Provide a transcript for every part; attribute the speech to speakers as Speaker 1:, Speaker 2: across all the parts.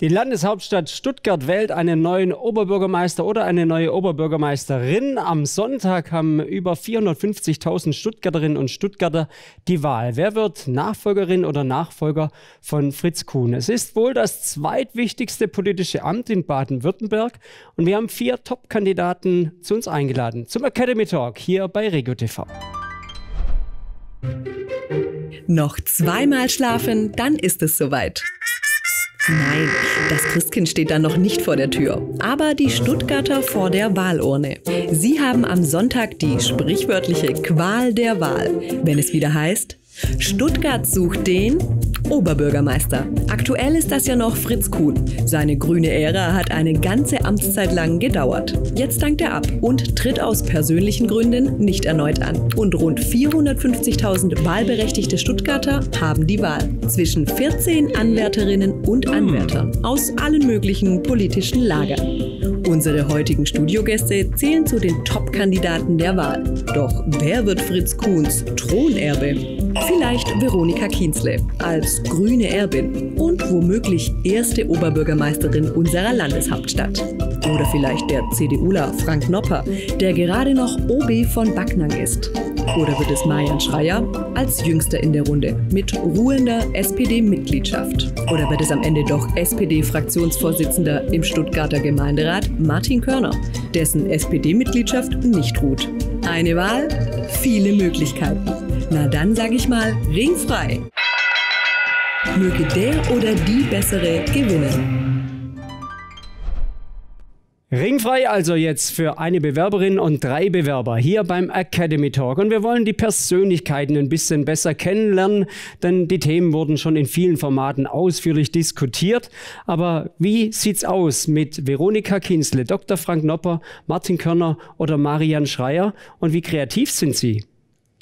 Speaker 1: Die Landeshauptstadt Stuttgart wählt einen neuen Oberbürgermeister oder eine neue Oberbürgermeisterin. Am Sonntag haben über 450.000 Stuttgarterinnen und Stuttgarter die Wahl. Wer wird Nachfolgerin oder Nachfolger von Fritz Kuhn? Es ist wohl das zweitwichtigste politische Amt in Baden-Württemberg und wir haben vier Top-Kandidaten zu uns eingeladen zum Academy Talk hier bei Regio TV.
Speaker 2: Noch zweimal schlafen, dann ist es soweit. Nein, das Christkind steht dann noch nicht vor der Tür, aber die Stuttgarter vor der Wahlurne. Sie haben am Sonntag die sprichwörtliche Qual der Wahl, wenn es wieder heißt, Stuttgart sucht den Oberbürgermeister. Aktuell ist das ja noch Fritz Kuhn. Seine grüne Ära hat eine ganze Amtszeit lang gedauert. Jetzt dankt er ab und tritt aus persönlichen Gründen nicht erneut an. Und rund 450.000 wahlberechtigte Stuttgarter haben die Wahl. Zwischen 14 Anwärterinnen und hm. Anwärtern aus allen möglichen politischen Lagern. Unsere heutigen Studiogäste zählen zu den Top-Kandidaten der Wahl. Doch wer wird Fritz Kuhns Thronerbe? Vielleicht Veronika Kienzle als grüne Erbin und womöglich erste Oberbürgermeisterin unserer Landeshauptstadt. Oder vielleicht der CDUler Frank Nopper, der gerade noch OB von Backnang ist. Oder wird es Marian Schreier als jüngster in der Runde mit ruhender SPD-Mitgliedschaft? Oder wird es am Ende doch SPD-Fraktionsvorsitzender im Stuttgarter Gemeinderat Martin Körner, dessen SPD-Mitgliedschaft nicht ruht. Eine Wahl, viele Möglichkeiten. Na dann sage ich mal, ringfrei. Möge der oder die Bessere gewinnen.
Speaker 1: Ringfrei also jetzt für eine Bewerberin und drei Bewerber hier beim Academy Talk. Und wir wollen die Persönlichkeiten ein bisschen besser kennenlernen, denn die Themen wurden schon in vielen Formaten ausführlich diskutiert. Aber wie sieht's aus mit Veronika Kinsle, Dr. Frank Nopper, Martin Körner oder Marian Schreier? Und wie kreativ sind sie?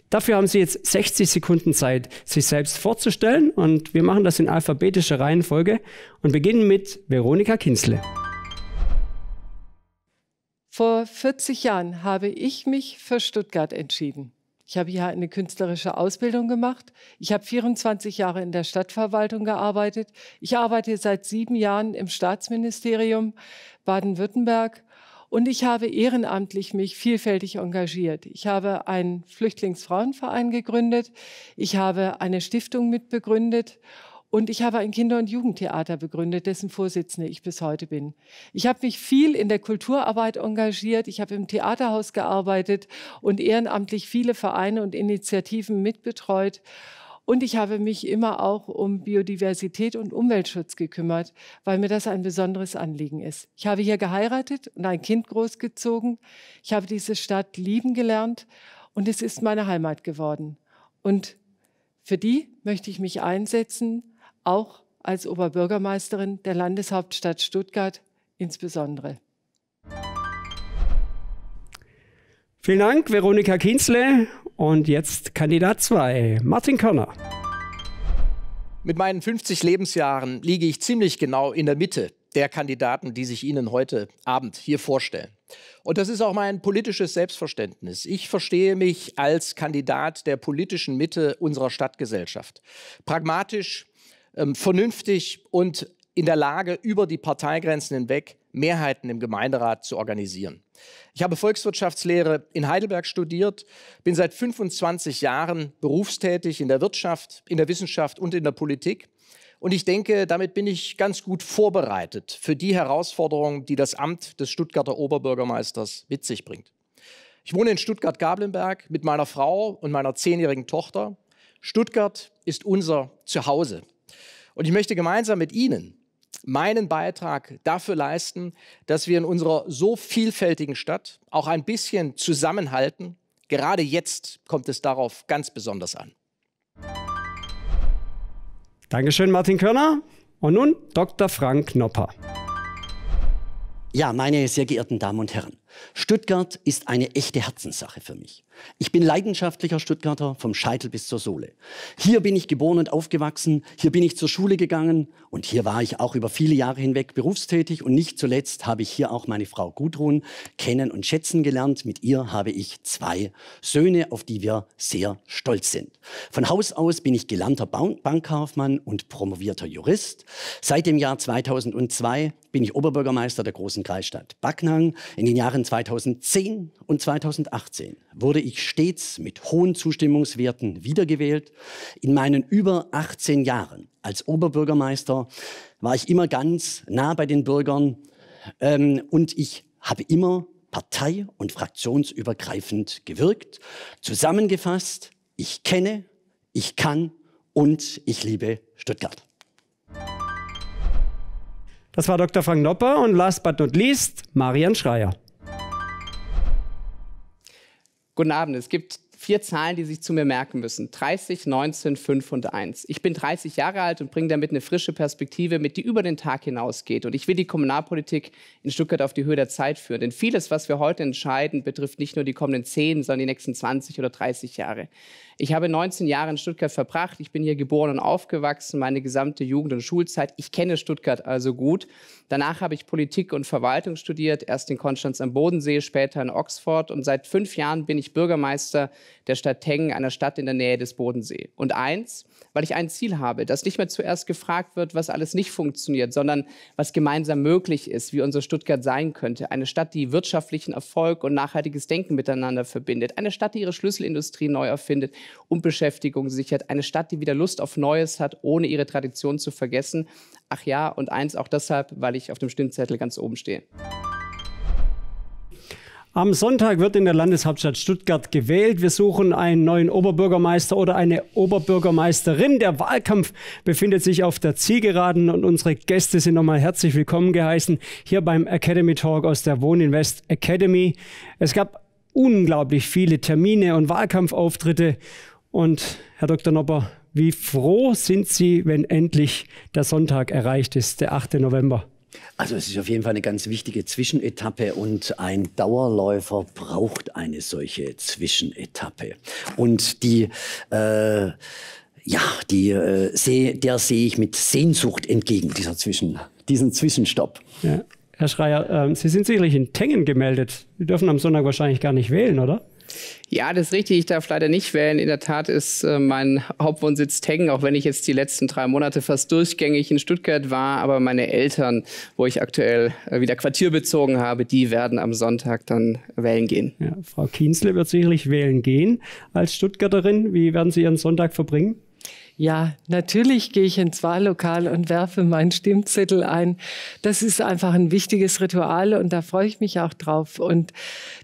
Speaker 1: Dafür haben Sie jetzt 60 Sekunden Zeit, sich selbst vorzustellen. Und wir machen das in alphabetischer Reihenfolge und beginnen mit Veronika Kinsle.
Speaker 3: Vor 40 Jahren habe ich mich für Stuttgart entschieden. Ich habe hier eine künstlerische Ausbildung gemacht. Ich habe 24 Jahre in der Stadtverwaltung gearbeitet. Ich arbeite seit sieben Jahren im Staatsministerium Baden-Württemberg. Und ich habe ehrenamtlich mich vielfältig engagiert. Ich habe einen Flüchtlingsfrauenverein gegründet. Ich habe eine Stiftung mitbegründet. Und ich habe ein Kinder- und Jugendtheater begründet, dessen Vorsitzende ich bis heute bin. Ich habe mich viel in der Kulturarbeit engagiert. Ich habe im Theaterhaus gearbeitet und ehrenamtlich viele Vereine und Initiativen mitbetreut. Und ich habe mich immer auch um Biodiversität und Umweltschutz gekümmert, weil mir das ein besonderes Anliegen ist. Ich habe hier geheiratet und ein Kind großgezogen. Ich habe diese Stadt lieben gelernt und es ist meine Heimat geworden. Und für die möchte ich mich einsetzen auch als Oberbürgermeisterin der Landeshauptstadt Stuttgart insbesondere.
Speaker 1: Vielen Dank, Veronika Kienzle. Und jetzt Kandidat 2, Martin Körner.
Speaker 4: Mit meinen 50 Lebensjahren liege ich ziemlich genau in der Mitte der Kandidaten, die sich Ihnen heute Abend hier vorstellen. Und das ist auch mein politisches Selbstverständnis. Ich verstehe mich als Kandidat der politischen Mitte unserer Stadtgesellschaft. Pragmatisch, ähm, vernünftig und in der Lage, über die Parteigrenzen hinweg Mehrheiten im Gemeinderat zu organisieren. Ich habe Volkswirtschaftslehre in Heidelberg studiert, bin seit 25 Jahren berufstätig in der Wirtschaft, in der Wissenschaft und in der Politik. Und ich denke, damit bin ich ganz gut vorbereitet für die Herausforderungen, die das Amt des Stuttgarter Oberbürgermeisters mit sich bringt. Ich wohne in Stuttgart-Gablenberg mit meiner Frau und meiner zehnjährigen Tochter. Stuttgart ist unser Zuhause. Und ich möchte gemeinsam mit Ihnen meinen Beitrag dafür leisten, dass wir in unserer so vielfältigen Stadt auch ein bisschen zusammenhalten. Gerade jetzt kommt es darauf ganz besonders an.
Speaker 5: Dankeschön, Martin Körner. Und nun Dr. Frank Knopper. Ja, meine sehr geehrten Damen und Herren. Stuttgart ist eine echte Herzenssache für mich. Ich bin leidenschaftlicher Stuttgarter vom Scheitel bis zur Sohle. Hier bin ich geboren und aufgewachsen, hier bin ich zur Schule gegangen und hier war ich auch über viele Jahre hinweg berufstätig und nicht zuletzt habe ich hier auch meine Frau Gudrun kennen und schätzen gelernt. Mit ihr habe ich zwei Söhne, auf die wir sehr stolz sind. Von Haus aus bin ich gelernter Bankkaufmann und promovierter Jurist. Seit dem Jahr 2002 bin ich Oberbürgermeister der großen Kreisstadt Backnang. In den Jahren 2010 und 2018 wurde ich stets mit hohen Zustimmungswerten wiedergewählt. In meinen über 18 Jahren als Oberbürgermeister war ich immer ganz nah bei den Bürgern ähm, und ich habe immer partei- und fraktionsübergreifend gewirkt. Zusammengefasst, ich kenne, ich kann und ich liebe Stuttgart.
Speaker 1: Das war Dr. Frank Nopper und last but not least Marian Schreier.
Speaker 6: Guten Abend. Es gibt vier Zahlen, die sich zu mir merken müssen. 30, 19, 5 und 1. Ich bin 30 Jahre alt und bringe damit eine frische Perspektive mit, die über den Tag hinausgeht. Und ich will die Kommunalpolitik in Stuttgart auf die Höhe der Zeit führen. Denn vieles, was wir heute entscheiden, betrifft nicht nur die kommenden 10, sondern die nächsten 20 oder 30 Jahre. Ich habe 19 Jahre in Stuttgart verbracht. Ich bin hier geboren und aufgewachsen, meine gesamte Jugend und Schulzeit. Ich kenne Stuttgart also gut. Danach habe ich Politik und Verwaltung studiert, erst in Konstanz am Bodensee, später in Oxford. Und seit fünf Jahren bin ich Bürgermeister der Stadt Tengen, einer Stadt in der Nähe des Bodensee. Und eins, weil ich ein Ziel habe, dass nicht mehr zuerst gefragt wird, was alles nicht funktioniert, sondern was gemeinsam möglich ist, wie unser Stuttgart sein könnte. Eine Stadt, die wirtschaftlichen Erfolg und nachhaltiges Denken miteinander verbindet. Eine Stadt, die ihre Schlüsselindustrie neu erfindet und Beschäftigung sichert. Eine Stadt, die wieder Lust auf Neues hat, ohne ihre Tradition zu vergessen. Ach ja, und eins auch deshalb, weil ich auf dem
Speaker 1: Stimmzettel ganz oben stehe. Am Sonntag wird in der Landeshauptstadt Stuttgart gewählt. Wir suchen einen neuen Oberbürgermeister oder eine Oberbürgermeisterin. Der Wahlkampf befindet sich auf der Zielgeraden und unsere Gäste sind nochmal herzlich willkommen geheißen hier beim Academy Talk aus der Wohninvest Academy. Es gab unglaublich viele Termine und Wahlkampfauftritte und Herr Dr. Nopper, wie froh sind Sie, wenn endlich der Sonntag erreicht ist, der 8. November?
Speaker 5: Also es ist auf jeden Fall eine ganz wichtige Zwischenetappe und ein Dauerläufer braucht eine solche Zwischenetappe. Und die äh, ja, die, äh, seh, der sehe ich mit Sehnsucht entgegen, dieser Zwischen, diesen Zwischenstopp. Ja.
Speaker 1: Herr Schreier, äh, Sie sind sicherlich in Tengen gemeldet. Sie dürfen am Sonntag wahrscheinlich gar nicht wählen, oder?
Speaker 6: Ja, das ist richtig. Ich darf leider nicht wählen. In der Tat ist äh, mein Hauptwohnsitz Teggen, auch wenn ich jetzt die letzten drei Monate fast durchgängig in Stuttgart war. Aber meine Eltern, wo ich aktuell äh, wieder Quartier bezogen habe, die werden am Sonntag dann wählen gehen.
Speaker 1: Ja, Frau Kienzle wird sicherlich wählen gehen als Stuttgarterin. Wie werden Sie Ihren Sonntag verbringen?
Speaker 3: Ja, natürlich gehe ich ins Wahllokal und werfe meinen Stimmzettel ein. Das ist einfach ein wichtiges Ritual und da freue ich mich auch drauf. Und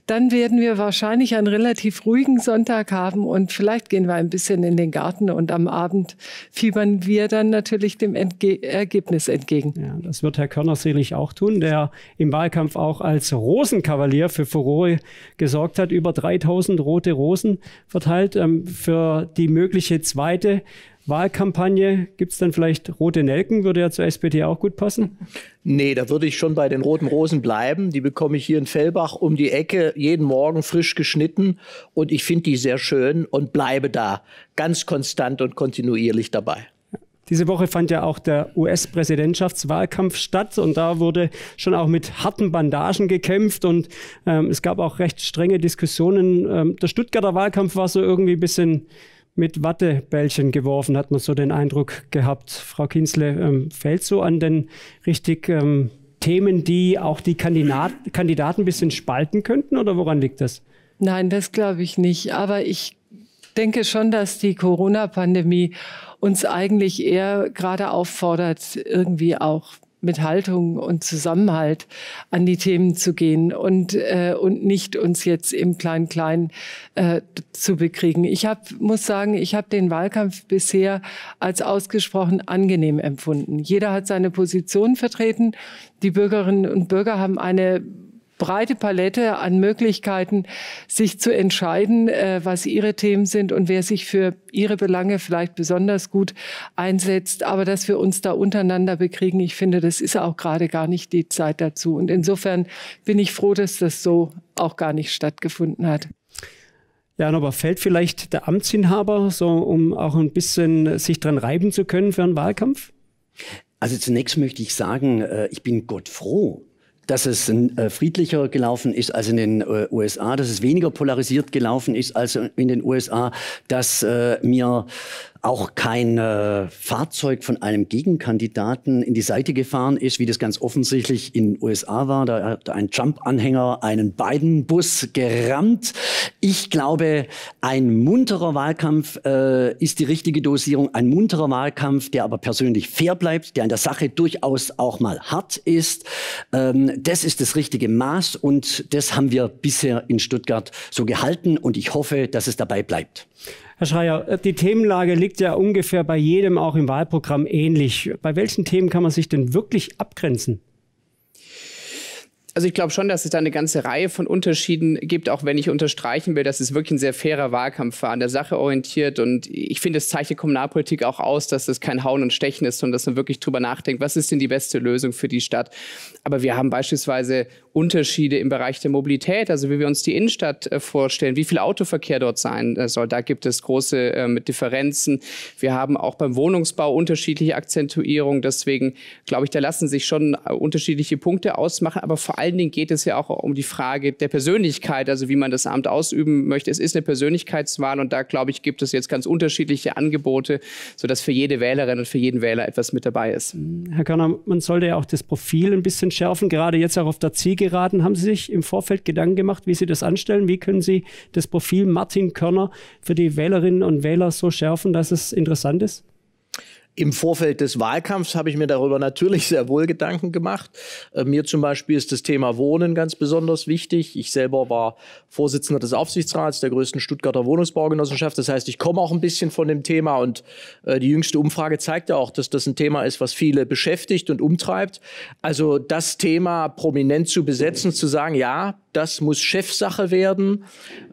Speaker 3: dann werden wir wahrscheinlich einen relativ ruhigen Sonntag haben und vielleicht gehen wir ein bisschen in den Garten und am Abend fiebern wir dann natürlich dem Entge Ergebnis entgegen. Ja,
Speaker 1: das wird Herr Körner sicherlich auch tun, der im Wahlkampf auch als Rosenkavalier für Furore gesorgt hat, über 3000 rote Rosen verteilt ähm, für die mögliche zweite
Speaker 4: Wahlkampagne. Gibt es dann vielleicht rote Nelken? Würde ja zur SPD auch gut passen. Nee, da würde ich schon bei den roten Rosen bleiben. Die bekomme ich hier in Fellbach um die Ecke jeden Morgen frisch geschnitten und ich finde die sehr schön und bleibe da ganz konstant und kontinuierlich dabei.
Speaker 1: Diese Woche fand ja auch der US-Präsidentschaftswahlkampf statt und da wurde schon auch mit harten Bandagen gekämpft und ähm, es gab auch recht strenge Diskussionen. Ähm, der Stuttgarter Wahlkampf war so irgendwie ein bisschen mit Wattebällchen geworfen, hat man so den Eindruck gehabt. Frau Kinsle, ähm, fällt so an den richtig ähm, Themen, die auch die Kandidat Kandidaten ein bisschen spalten könnten oder woran liegt das? Nein,
Speaker 3: das glaube ich nicht. Aber ich denke schon, dass die Corona-Pandemie uns eigentlich eher gerade auffordert, irgendwie auch mit Haltung und Zusammenhalt an die Themen zu gehen und, äh, und nicht uns jetzt im Klein-Klein äh, zu bekriegen. Ich hab, muss sagen, ich habe den Wahlkampf bisher als ausgesprochen angenehm empfunden. Jeder hat seine Position vertreten. Die Bürgerinnen und Bürger haben eine breite Palette an Möglichkeiten, sich zu entscheiden, äh, was ihre Themen sind und wer sich für ihre Belange vielleicht besonders gut einsetzt. Aber dass wir uns da untereinander bekriegen, ich finde, das ist auch gerade gar nicht die Zeit dazu. Und insofern bin ich froh, dass das so auch gar nicht stattgefunden hat. Ja, aber fällt vielleicht der Amtsinhaber, so um auch ein bisschen sich
Speaker 5: dran reiben zu können für einen Wahlkampf? Also zunächst möchte ich sagen, äh, ich bin Gott froh, dass es äh, friedlicher gelaufen ist als in den äh, USA, dass es weniger polarisiert gelaufen ist als in den USA, dass äh, mir auch kein äh, Fahrzeug von einem Gegenkandidaten in die Seite gefahren ist, wie das ganz offensichtlich in den USA war. Da hat ein Trump-Anhänger einen Biden-Bus gerammt. Ich glaube, ein munterer Wahlkampf äh, ist die richtige Dosierung. Ein munterer Wahlkampf, der aber persönlich fair bleibt, der in der Sache durchaus auch mal hart ist. Ähm, das ist das richtige Maß und das haben wir bisher in Stuttgart so gehalten und ich hoffe, dass es dabei bleibt.
Speaker 1: Herr Schreier, die Themenlage liegt ja ungefähr bei jedem auch im Wahlprogramm ähnlich. Bei welchen Themen kann man sich denn wirklich abgrenzen?
Speaker 6: also ich glaube schon, dass es da eine ganze Reihe von Unterschieden gibt, auch wenn ich unterstreichen will, dass es wirklich ein sehr fairer Wahlkampf war, an der Sache orientiert. Und ich finde, es zeichnet Kommunalpolitik auch aus, dass das kein Hauen und Stechen ist, sondern dass man wirklich drüber nachdenkt, was ist denn die beste Lösung für die Stadt. Aber wir haben beispielsweise Unterschiede im Bereich der Mobilität, also wie wir uns die Innenstadt äh, vorstellen, wie viel Autoverkehr dort sein äh, soll. Da gibt es große äh, Differenzen. Wir haben auch beim Wohnungsbau unterschiedliche Akzentuierungen. Deswegen glaube ich, da lassen sich schon äh, unterschiedliche Punkte ausmachen. Aber vor allem allen Dingen geht es ja auch um die Frage der Persönlichkeit, also wie man das Amt ausüben möchte. Es ist eine Persönlichkeitswahl und da, glaube ich, gibt es jetzt ganz unterschiedliche Angebote, sodass für jede Wählerin und für jeden Wähler etwas mit dabei ist.
Speaker 1: Herr Körner, man sollte ja auch das Profil ein bisschen schärfen, gerade jetzt auch auf der Zielgeraden. Haben Sie sich im Vorfeld Gedanken gemacht, wie Sie das anstellen? Wie können Sie das Profil Martin Körner für die Wählerinnen und Wähler so schärfen, dass es interessant ist?
Speaker 4: Im Vorfeld des Wahlkampfs habe ich mir darüber natürlich sehr wohl Gedanken gemacht. Äh, mir zum Beispiel ist das Thema Wohnen ganz besonders wichtig. Ich selber war Vorsitzender des Aufsichtsrats der größten Stuttgarter Wohnungsbaugenossenschaft. Das heißt, ich komme auch ein bisschen von dem Thema und äh, die jüngste Umfrage zeigt ja auch, dass das ein Thema ist, was viele beschäftigt und umtreibt. Also das Thema prominent zu besetzen, zu sagen, ja, das muss Chefsache werden.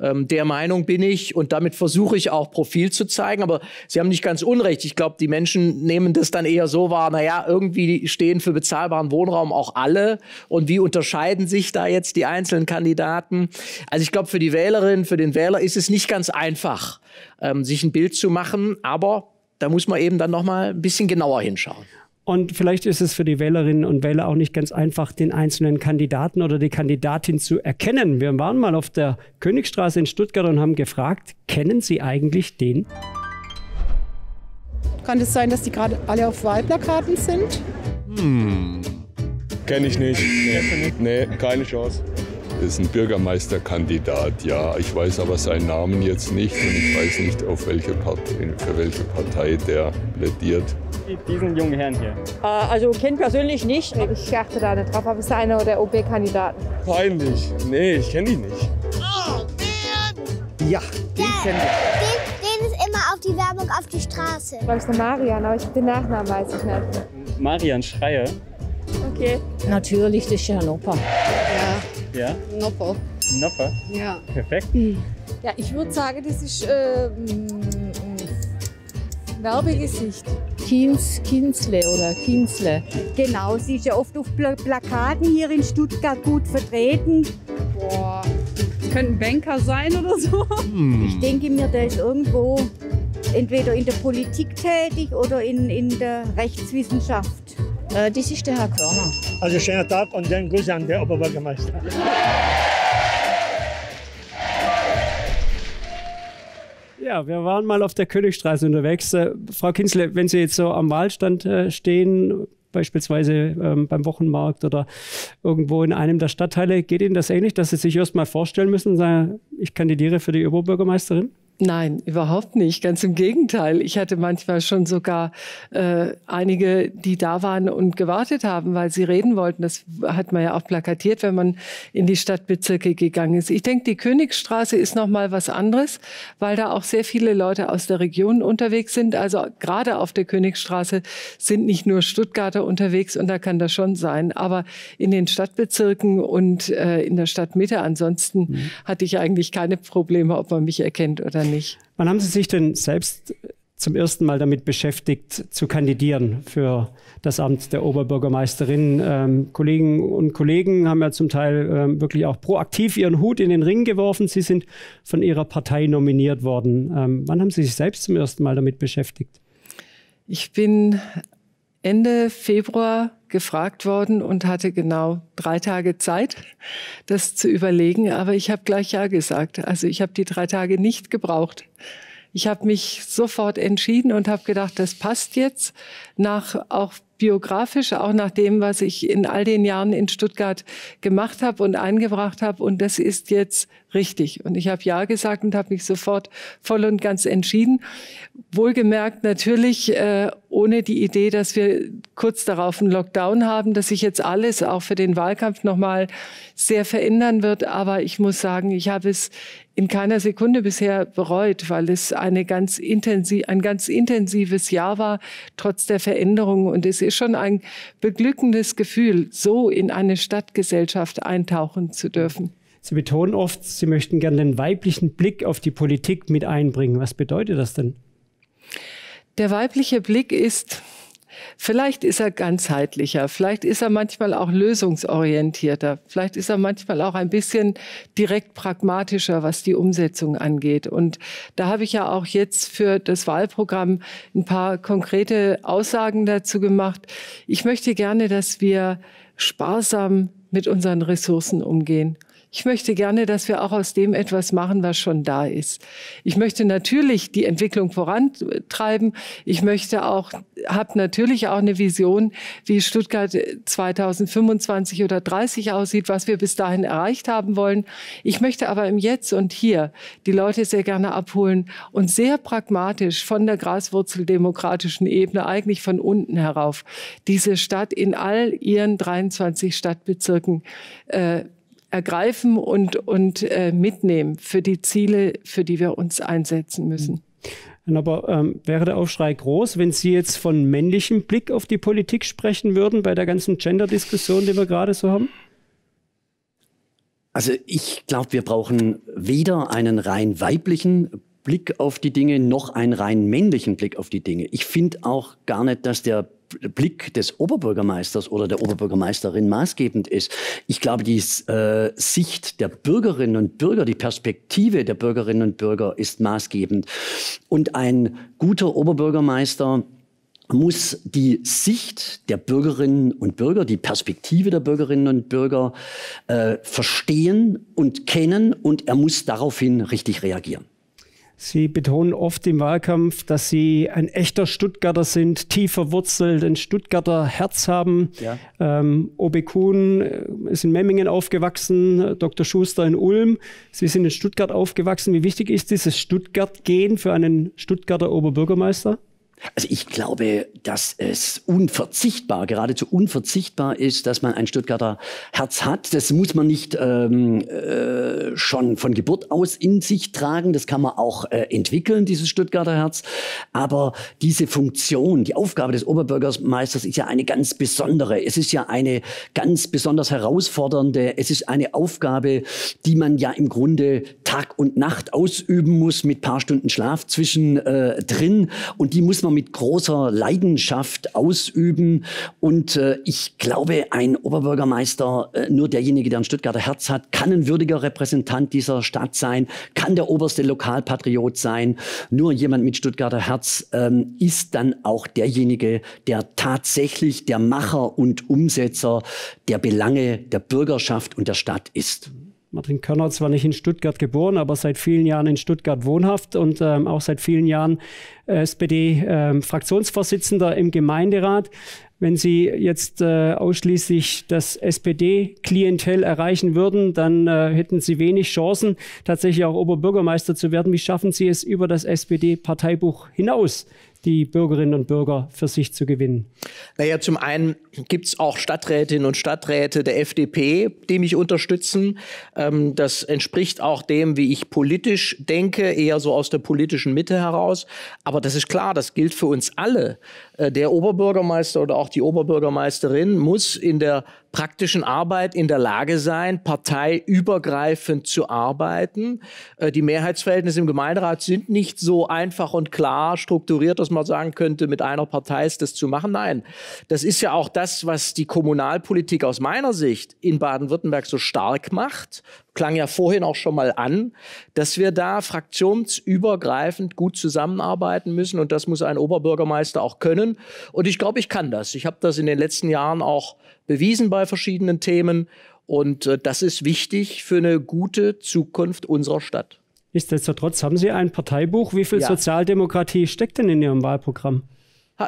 Speaker 4: Ähm, der Meinung bin ich und damit versuche ich auch Profil zu zeigen. Aber Sie haben nicht ganz unrecht. Ich glaube, die Menschen nehmen das dann eher so wahr, naja, irgendwie stehen für bezahlbaren Wohnraum auch alle. Und wie unterscheiden sich da jetzt die einzelnen Kandidaten? Also ich glaube, für die Wählerin, für den Wähler ist es nicht ganz einfach, ähm, sich ein Bild zu machen. Aber da muss man eben dann nochmal ein bisschen genauer hinschauen.
Speaker 1: Und vielleicht ist es für die Wählerinnen und Wähler auch nicht ganz einfach, den einzelnen Kandidaten oder die Kandidatin zu erkennen. Wir waren mal auf der Königstraße in Stuttgart und haben gefragt, kennen Sie eigentlich den?
Speaker 3: Kann es das sein, dass die gerade alle auf Wahlplakaten sind? Hm, kenne ich nicht. Nee. keine Chance. Ist ein Bürgermeisterkandidat, ja. Ich weiß aber seinen Namen jetzt nicht und ich weiß nicht, auf welche Partei, für welche Partei der plädiert.
Speaker 1: Sie diesen jungen Herrn hier?
Speaker 2: Äh, also kenne persönlich nicht. Ich achte da nicht drauf, aber
Speaker 3: es ist einer der OB-Kandidaten.
Speaker 1: Peinlich. Nee, ich kenne ihn nicht. Oh, man. Ja, den kenne
Speaker 2: ich. Den, ist immer auf die Werbung auf die Straße. Ich glaube, es ist Marian, aber ich, den Nachnamen weiß ich nicht.
Speaker 1: Marian Schreier? Okay. Natürlich
Speaker 2: das ist Ja. Ja?
Speaker 1: Ja? Nopper. Nopper? Ja. Perfekt.
Speaker 3: Ja, ich würde sagen, das ist... Ähm Werbegesicht. Kinz, Kinzle oder Kinsle. Genau, sie ist ja oft auf Pl Plakaten hier in Stuttgart gut vertreten.
Speaker 1: Boah, könnte ein Banker sein oder so. Hm. Ich denke mir, der ist irgendwo entweder in der Politik tätig oder in, in der Rechtswissenschaft. Äh, das ist der Herr Körner. Also schönen Tag und dann Grüße an den Oberbürgermeister. Ja, wir waren mal auf der Königstraße unterwegs. Äh, Frau Kinzle, wenn Sie jetzt so am Wahlstand äh, stehen, beispielsweise ähm, beim Wochenmarkt oder irgendwo in einem der Stadtteile, geht Ihnen das ähnlich, dass Sie sich erst mal vorstellen müssen, sagen, ich kandidiere
Speaker 3: für die Oberbürgermeisterin? Nein, überhaupt nicht. Ganz im Gegenteil. Ich hatte manchmal schon sogar äh, einige, die da waren und gewartet haben, weil sie reden wollten. Das hat man ja auch plakatiert, wenn man in die Stadtbezirke gegangen ist. Ich denke, die Königsstraße ist noch mal was anderes, weil da auch sehr viele Leute aus der Region unterwegs sind. Also gerade auf der Königsstraße sind nicht nur Stuttgarter unterwegs und da kann das schon sein. Aber in den Stadtbezirken und äh, in der Stadtmitte ansonsten mhm. hatte ich eigentlich keine Probleme, ob man mich erkennt oder nicht nicht.
Speaker 1: Wann haben Sie sich denn selbst äh, zum ersten Mal damit beschäftigt, zu kandidieren für das Amt der Oberbürgermeisterin. Ähm, Kollegen und Kollegen haben ja zum Teil ähm, wirklich auch proaktiv ihren Hut in den Ring geworfen. Sie sind von ihrer Partei nominiert worden. Ähm, wann haben Sie sich selbst zum ersten Mal damit beschäftigt?
Speaker 3: Ich bin Ende Februar gefragt worden und hatte genau drei Tage Zeit, das zu überlegen. Aber ich habe gleich Ja gesagt. Also ich habe die drei Tage nicht gebraucht. Ich habe mich sofort entschieden und habe gedacht, das passt jetzt nach auch biografisch, auch nach dem, was ich in all den Jahren in Stuttgart gemacht habe und eingebracht habe. Und das ist jetzt richtig. Und ich habe Ja gesagt und habe mich sofort voll und ganz entschieden. Wohlgemerkt natürlich äh, ohne die Idee, dass wir kurz darauf einen Lockdown haben, dass sich jetzt alles auch für den Wahlkampf nochmal sehr verändern wird. Aber ich muss sagen, ich habe es in keiner Sekunde bisher bereut, weil es eine ganz intensiv, ein ganz intensives Jahr war, trotz der Veränderungen. Und es ist schon ein beglückendes Gefühl, so in eine Stadtgesellschaft eintauchen zu dürfen. Sie betonen oft, Sie möchten gerne den weiblichen
Speaker 1: Blick auf die Politik mit einbringen. Was bedeutet das denn?
Speaker 3: Der weibliche Blick ist, vielleicht ist er ganzheitlicher, vielleicht ist er manchmal auch lösungsorientierter, vielleicht ist er manchmal auch ein bisschen direkt pragmatischer, was die Umsetzung angeht. Und da habe ich ja auch jetzt für das Wahlprogramm ein paar konkrete Aussagen dazu gemacht. Ich möchte gerne, dass wir sparsam mit unseren Ressourcen umgehen ich möchte gerne, dass wir auch aus dem etwas machen, was schon da ist. Ich möchte natürlich die Entwicklung vorantreiben. Ich möchte auch, habe natürlich auch eine Vision, wie Stuttgart 2025 oder 30 aussieht, was wir bis dahin erreicht haben wollen. Ich möchte aber im Jetzt und hier die Leute sehr gerne abholen und sehr pragmatisch von der graswurzeldemokratischen Ebene, eigentlich von unten herauf, diese Stadt in all ihren 23 Stadtbezirken äh, ergreifen und, und äh, mitnehmen für die Ziele, für die wir uns einsetzen müssen. Aber ähm, wäre der Aufschrei groß, wenn Sie
Speaker 1: jetzt von männlichem Blick auf die Politik sprechen würden bei der ganzen Gender-Diskussion, die wir gerade so
Speaker 5: haben? Also ich glaube, wir brauchen weder einen rein weiblichen Blick auf die Dinge noch einen rein männlichen Blick auf die Dinge. Ich finde auch gar nicht, dass der Blick des Oberbürgermeisters oder der Oberbürgermeisterin maßgebend ist. Ich glaube, die äh, Sicht der Bürgerinnen und Bürger, die Perspektive der Bürgerinnen und Bürger ist maßgebend. Und ein guter Oberbürgermeister muss die Sicht der Bürgerinnen und Bürger, die Perspektive der Bürgerinnen und Bürger äh, verstehen und kennen und er muss daraufhin richtig reagieren.
Speaker 1: Sie betonen oft im Wahlkampf, dass Sie ein echter Stuttgarter sind, tief verwurzelt, ein Stuttgarter Herz haben. Ja. Ähm, Obe Kuhn äh, ist in Memmingen aufgewachsen, Dr. Schuster in Ulm. Sie sind in Stuttgart aufgewachsen.
Speaker 5: Wie wichtig ist dieses Stuttgart-Gen für einen Stuttgarter Oberbürgermeister? Also ich glaube, dass es unverzichtbar, geradezu unverzichtbar ist, dass man ein Stuttgarter Herz hat. Das muss man nicht ähm, äh, schon von Geburt aus in sich tragen. Das kann man auch äh, entwickeln, dieses Stuttgarter Herz. Aber diese Funktion, die Aufgabe des Oberbürgermeisters ist ja eine ganz besondere. Es ist ja eine ganz besonders herausfordernde. Es ist eine Aufgabe, die man ja im Grunde Tag und Nacht ausüben muss mit paar Stunden Schlaf zwischen äh, drin. Und die muss man immer mit großer Leidenschaft ausüben. Und äh, ich glaube, ein Oberbürgermeister, äh, nur derjenige, der ein Stuttgarter Herz hat, kann ein würdiger Repräsentant dieser Stadt sein, kann der oberste Lokalpatriot sein. Nur jemand mit Stuttgarter Herz ähm, ist dann auch derjenige, der tatsächlich der Macher und Umsetzer der Belange der Bürgerschaft und der Stadt ist.
Speaker 1: Martin Körner zwar nicht in Stuttgart geboren, aber seit vielen Jahren in Stuttgart wohnhaft und ähm, auch seit vielen Jahren SPD-Fraktionsvorsitzender äh, ähm, im Gemeinderat. Wenn Sie jetzt äh, ausschließlich das SPD-Klientel erreichen würden, dann äh, hätten Sie wenig Chancen, tatsächlich auch Oberbürgermeister zu werden. Wie schaffen Sie es über das SPD-Parteibuch hinaus, die Bürgerinnen und Bürger für sich zu gewinnen?
Speaker 4: Naja, zum einen gibt es auch Stadträtinnen und Stadträte der FDP, die mich unterstützen. Ähm, das entspricht auch dem, wie ich politisch denke, eher so aus der politischen Mitte heraus. Aber das ist klar, das gilt für uns alle. Äh, der Oberbürgermeister oder auch die Oberbürgermeisterin muss in der praktischen Arbeit in der Lage sein, parteiübergreifend zu arbeiten. Äh, die Mehrheitsverhältnisse im Gemeinderat sind nicht so einfach und klar strukturiert, dass man sagen könnte, mit einer Partei ist das zu machen. Nein, das ist ja auch das, was die Kommunalpolitik aus meiner Sicht in Baden-Württemberg so stark macht, klang ja vorhin auch schon mal an, dass wir da fraktionsübergreifend gut zusammenarbeiten müssen und das muss ein Oberbürgermeister auch können. Und ich glaube, ich kann das. Ich habe das in den letzten Jahren auch bewiesen bei verschiedenen Themen und äh, das ist wichtig für eine gute Zukunft unserer Stadt.
Speaker 1: Nichtsdestotrotz haben Sie ein Parteibuch. Wie viel ja. Sozialdemokratie steckt denn in Ihrem Wahlprogramm?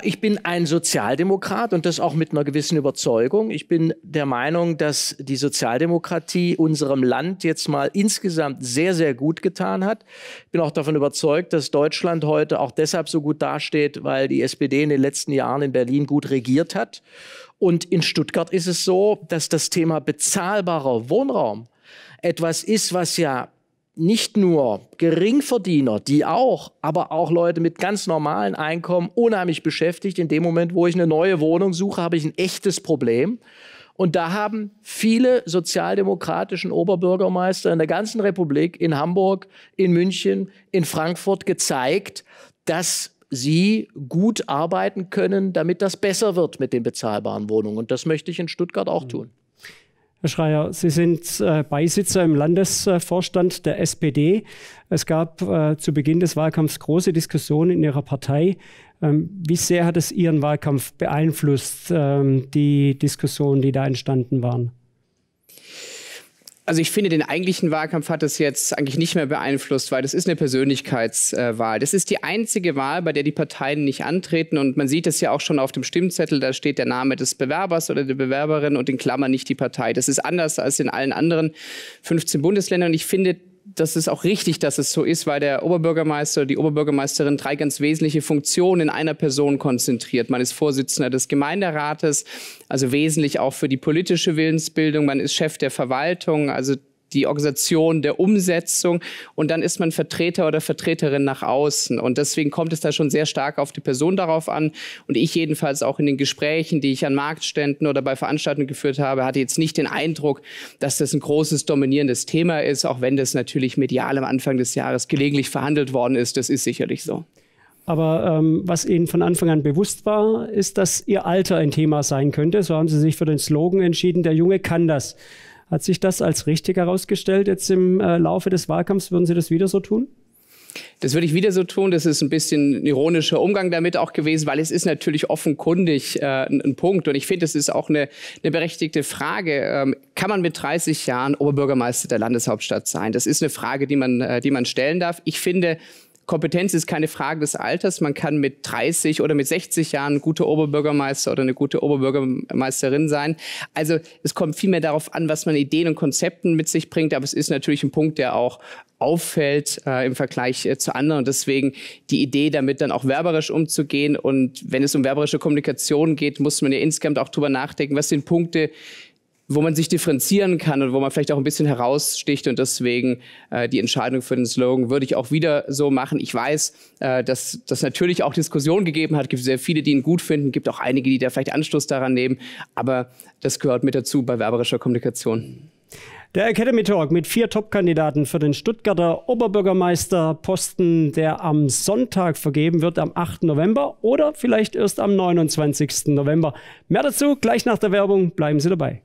Speaker 4: Ich bin ein Sozialdemokrat und das auch mit einer gewissen Überzeugung. Ich bin der Meinung, dass die Sozialdemokratie unserem Land jetzt mal insgesamt sehr, sehr gut getan hat. Ich bin auch davon überzeugt, dass Deutschland heute auch deshalb so gut dasteht, weil die SPD in den letzten Jahren in Berlin gut regiert hat. Und in Stuttgart ist es so, dass das Thema bezahlbarer Wohnraum etwas ist, was ja nicht nur Geringverdiener, die auch, aber auch Leute mit ganz normalen Einkommen unheimlich beschäftigt. In dem Moment, wo ich eine neue Wohnung suche, habe ich ein echtes Problem. Und da haben viele sozialdemokratischen Oberbürgermeister in der ganzen Republik, in Hamburg, in München, in Frankfurt gezeigt, dass sie gut arbeiten können, damit das besser wird mit den bezahlbaren Wohnungen. Und das möchte ich in Stuttgart auch mhm. tun.
Speaker 1: Herr Schreier, Sie sind äh, Beisitzer im Landesvorstand der SPD. Es gab äh, zu Beginn des Wahlkampfs große Diskussionen in Ihrer Partei. Ähm, wie sehr hat es Ihren Wahlkampf beeinflusst, ähm, die Diskussionen, die da entstanden waren?
Speaker 6: also ich finde, den eigentlichen Wahlkampf hat das jetzt eigentlich nicht mehr beeinflusst, weil das ist eine Persönlichkeitswahl. Das ist die einzige Wahl, bei der die Parteien nicht antreten. Und man sieht es ja auch schon auf dem Stimmzettel, da steht der Name des Bewerbers oder der Bewerberin und in Klammern nicht die Partei. Das ist anders als in allen anderen 15 Bundesländern. Und ich finde, das ist auch richtig, dass es so ist, weil der Oberbürgermeister, die Oberbürgermeisterin drei ganz wesentliche Funktionen in einer Person konzentriert. Man ist Vorsitzender des Gemeinderates, also wesentlich auch für die politische Willensbildung. Man ist Chef der Verwaltung, also die Organisation der Umsetzung und dann ist man Vertreter oder Vertreterin nach außen. Und deswegen kommt es da schon sehr stark auf die Person darauf an. Und ich jedenfalls auch in den Gesprächen, die ich an Marktständen oder bei Veranstaltungen geführt habe, hatte jetzt nicht den Eindruck, dass das ein großes dominierendes Thema ist, auch wenn das natürlich medial am Anfang des Jahres gelegentlich verhandelt worden ist. Das ist sicherlich so.
Speaker 1: Aber ähm, was Ihnen von Anfang an bewusst war, ist, dass Ihr Alter ein Thema sein könnte. So haben Sie sich für den Slogan entschieden, der Junge kann das. Hat sich das als richtig herausgestellt jetzt im äh, Laufe des Wahlkampfs? Würden Sie das wieder so tun?
Speaker 6: Das würde ich wieder so tun. Das ist ein bisschen ein ironischer Umgang damit auch gewesen, weil es ist natürlich offenkundig äh, ein, ein Punkt. Und ich finde, es ist auch eine, eine berechtigte Frage. Ähm, kann man mit 30 Jahren Oberbürgermeister der Landeshauptstadt sein? Das ist eine Frage, die man, äh, die man stellen darf. Ich finde, Kompetenz ist keine Frage des Alters. Man kann mit 30 oder mit 60 Jahren ein guter Oberbürgermeister oder eine gute Oberbürgermeisterin sein. Also es kommt vielmehr darauf an, was man Ideen und Konzepten mit sich bringt. Aber es ist natürlich ein Punkt, der auch auffällt äh, im Vergleich äh, zu anderen. Und deswegen die Idee, damit dann auch werberisch umzugehen. Und wenn es um werberische Kommunikation geht, muss man ja insgesamt auch drüber nachdenken, was sind Punkte, wo man sich differenzieren kann und wo man vielleicht auch ein bisschen heraussticht und deswegen äh, die Entscheidung für den Slogan würde ich auch wieder so machen. Ich weiß, äh, dass das natürlich auch Diskussionen gegeben hat, Es gibt sehr viele, die ihn gut finden, Es gibt auch einige, die da vielleicht Anstoß daran nehmen, aber das gehört mit dazu bei werberischer Kommunikation.
Speaker 1: Der Academy Talk mit vier Top-Kandidaten für den Stuttgarter Oberbürgermeisterposten, der am Sonntag vergeben wird, am 8. November oder vielleicht erst am 29. November. Mehr dazu gleich nach der Werbung. Bleiben Sie dabei.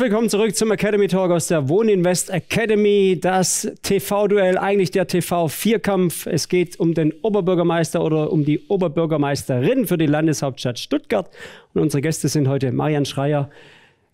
Speaker 1: Herzlich willkommen zurück zum Academy Talk aus der Wohninvest Academy. Das TV-Duell, eigentlich der TV-Vierkampf. Es geht um den Oberbürgermeister oder um die Oberbürgermeisterin für die Landeshauptstadt Stuttgart. Und unsere Gäste sind heute Marian Schreier,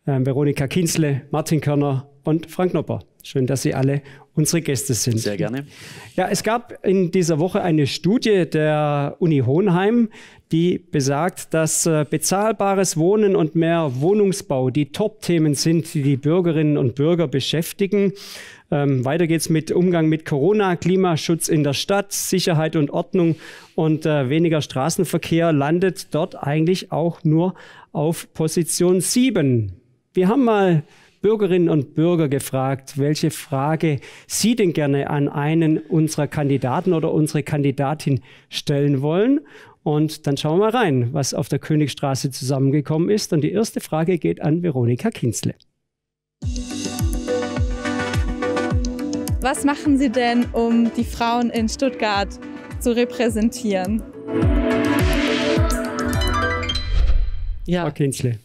Speaker 1: äh, Veronika Kienzle, Martin Körner und Frank Nopper. Schön, dass Sie alle unsere Gäste sind. Sehr gerne. Ja, es gab in dieser Woche eine Studie der Uni Hohenheim, die besagt, dass äh, bezahlbares Wohnen und mehr Wohnungsbau die Top-Themen sind, die die Bürgerinnen und Bürger beschäftigen. Ähm, weiter es mit Umgang mit Corona, Klimaschutz in der Stadt, Sicherheit und Ordnung und äh, weniger Straßenverkehr landet dort eigentlich auch nur auf Position 7. Wir haben mal Bürgerinnen und Bürger gefragt, welche Frage Sie denn gerne an einen unserer Kandidaten oder unsere Kandidatin stellen wollen. Und dann schauen wir mal rein, was auf der Königstraße zusammengekommen ist. Und die erste Frage geht an Veronika Kinzle.
Speaker 2: Was machen Sie denn, um die Frauen in Stuttgart zu repräsentieren?
Speaker 3: Ja. Frau Kinzle.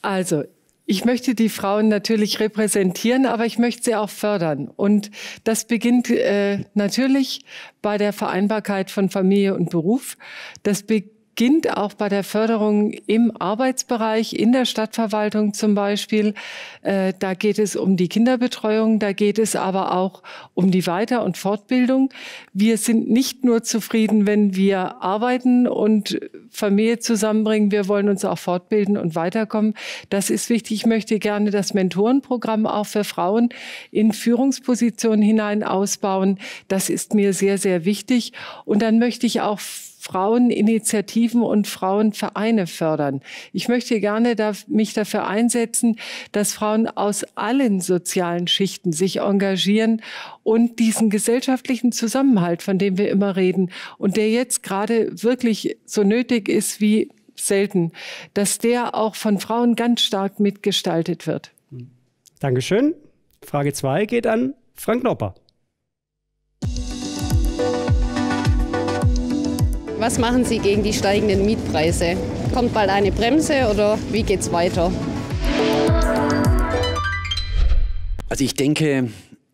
Speaker 3: Also, ich möchte die Frauen natürlich repräsentieren, aber ich möchte sie auch fördern. Und das beginnt äh, natürlich bei der Vereinbarkeit von Familie und Beruf. Das beginnt beginnt auch bei der Förderung im Arbeitsbereich, in der Stadtverwaltung zum Beispiel. Äh, da geht es um die Kinderbetreuung, da geht es aber auch um die Weiter- und Fortbildung. Wir sind nicht nur zufrieden, wenn wir arbeiten und Familie zusammenbringen. Wir wollen uns auch fortbilden und weiterkommen. Das ist wichtig. Ich möchte gerne das Mentorenprogramm auch für Frauen in Führungspositionen hinein ausbauen. Das ist mir sehr, sehr wichtig. Und dann möchte ich auch Fraueninitiativen und Frauenvereine fördern. Ich möchte gerne da, mich dafür einsetzen, dass Frauen aus allen sozialen Schichten sich engagieren und diesen gesellschaftlichen Zusammenhalt, von dem wir immer reden und der jetzt gerade wirklich so nötig ist wie selten, dass der auch von Frauen ganz stark mitgestaltet wird. Dankeschön.
Speaker 1: Frage 2 geht an Frank Nopper. was machen Sie gegen die steigenden Mietpreise?
Speaker 2: Kommt bald eine Bremse oder wie geht's weiter?
Speaker 5: Also ich denke,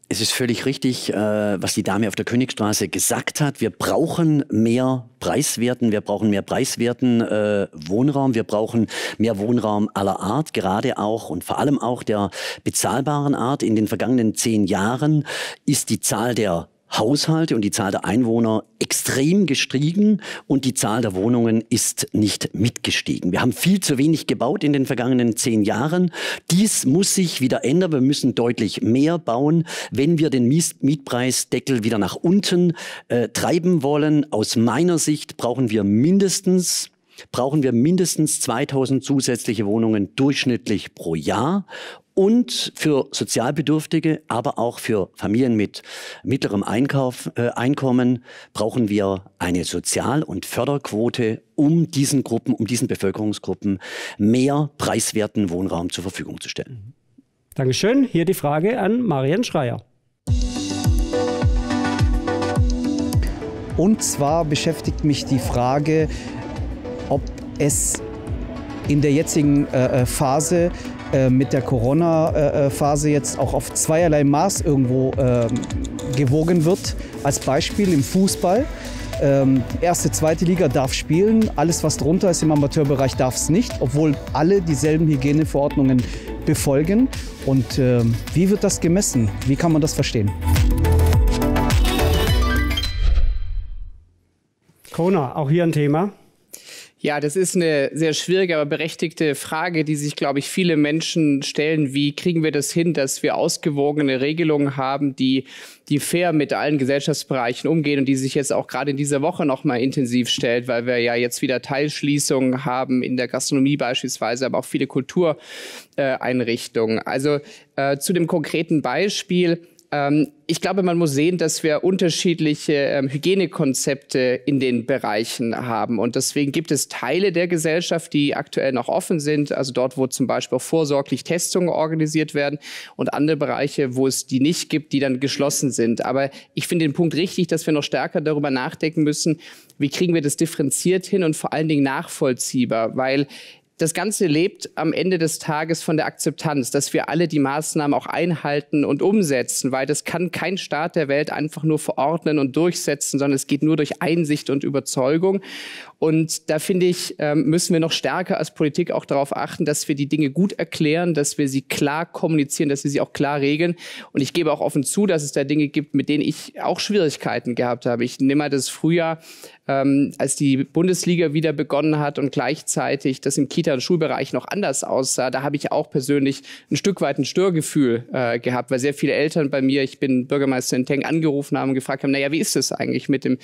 Speaker 5: es ist völlig richtig, äh, was die Dame auf der Königstraße gesagt hat. Wir brauchen mehr preiswerten, wir brauchen mehr preiswerten äh, Wohnraum, wir brauchen mehr Wohnraum aller Art, gerade auch und vor allem auch der bezahlbaren Art. In den vergangenen zehn Jahren ist die Zahl der Haushalte und die Zahl der Einwohner extrem gestiegen und die Zahl der Wohnungen ist nicht mitgestiegen. Wir haben viel zu wenig gebaut in den vergangenen zehn Jahren. Dies muss sich wieder ändern. Wir müssen deutlich mehr bauen, wenn wir den Mietpreisdeckel wieder nach unten äh, treiben wollen. Aus meiner Sicht brauchen wir mindestens brauchen wir mindestens 2000 zusätzliche Wohnungen durchschnittlich pro Jahr und für Sozialbedürftige, aber auch für Familien mit mittlerem Einkauf, äh, Einkommen brauchen wir eine Sozial- und Förderquote, um diesen Gruppen, um diesen Bevölkerungsgruppen mehr preiswerten Wohnraum zur Verfügung zu stellen.
Speaker 1: Dankeschön. Hier die Frage an Marian Schreier. Und zwar beschäftigt mich die Frage, ob es in der jetzigen äh, äh Phase äh, mit der Corona-Phase äh, äh jetzt auch auf zweierlei Maß irgendwo ähm, gewogen wird. Als Beispiel im Fußball. Ähm, erste, zweite Liga darf spielen, alles was drunter ist im Amateurbereich darf es nicht, obwohl alle dieselben Hygieneverordnungen befolgen. Und ähm, wie wird das gemessen? Wie kann man das verstehen? Corona, auch hier ein Thema. Ja, das ist
Speaker 6: eine sehr schwierige, aber berechtigte Frage, die sich, glaube ich, viele Menschen stellen. Wie kriegen wir das hin, dass wir ausgewogene Regelungen haben, die, die fair mit allen Gesellschaftsbereichen umgehen und die sich jetzt auch gerade in dieser Woche nochmal intensiv stellt, weil wir ja jetzt wieder Teilschließungen haben in der Gastronomie beispielsweise, aber auch viele Kultureinrichtungen. Also äh, zu dem konkreten Beispiel ähm, ich glaube, man muss sehen, dass wir unterschiedliche ähm, Hygienekonzepte in den Bereichen haben. Und deswegen gibt es Teile der Gesellschaft, die aktuell noch offen sind. Also dort, wo zum Beispiel vorsorglich Testungen organisiert werden und andere Bereiche, wo es die nicht gibt, die dann geschlossen sind. Aber ich finde den Punkt richtig, dass wir noch stärker darüber nachdenken müssen, wie kriegen wir das differenziert hin und vor allen Dingen nachvollziehbar. Weil das Ganze lebt am Ende des Tages von der Akzeptanz, dass wir alle die Maßnahmen auch einhalten und umsetzen, weil das kann kein Staat der Welt einfach nur verordnen und durchsetzen, sondern es geht nur durch Einsicht und Überzeugung. Und da finde ich, ähm, müssen wir noch stärker als Politik auch darauf achten, dass wir die Dinge gut erklären, dass wir sie klar kommunizieren, dass wir sie auch klar regeln. Und ich gebe auch offen zu, dass es da Dinge gibt, mit denen ich auch Schwierigkeiten gehabt habe. Ich nehme mal das Frühjahr, ähm, als die Bundesliga wieder begonnen hat und gleichzeitig das im Kita- und Schulbereich noch anders aussah. Da habe ich auch persönlich ein Stück weit ein Störgefühl äh, gehabt, weil sehr viele Eltern bei mir, ich bin Bürgermeister in Teng, angerufen haben und gefragt haben, naja, wie ist das eigentlich mit, dem,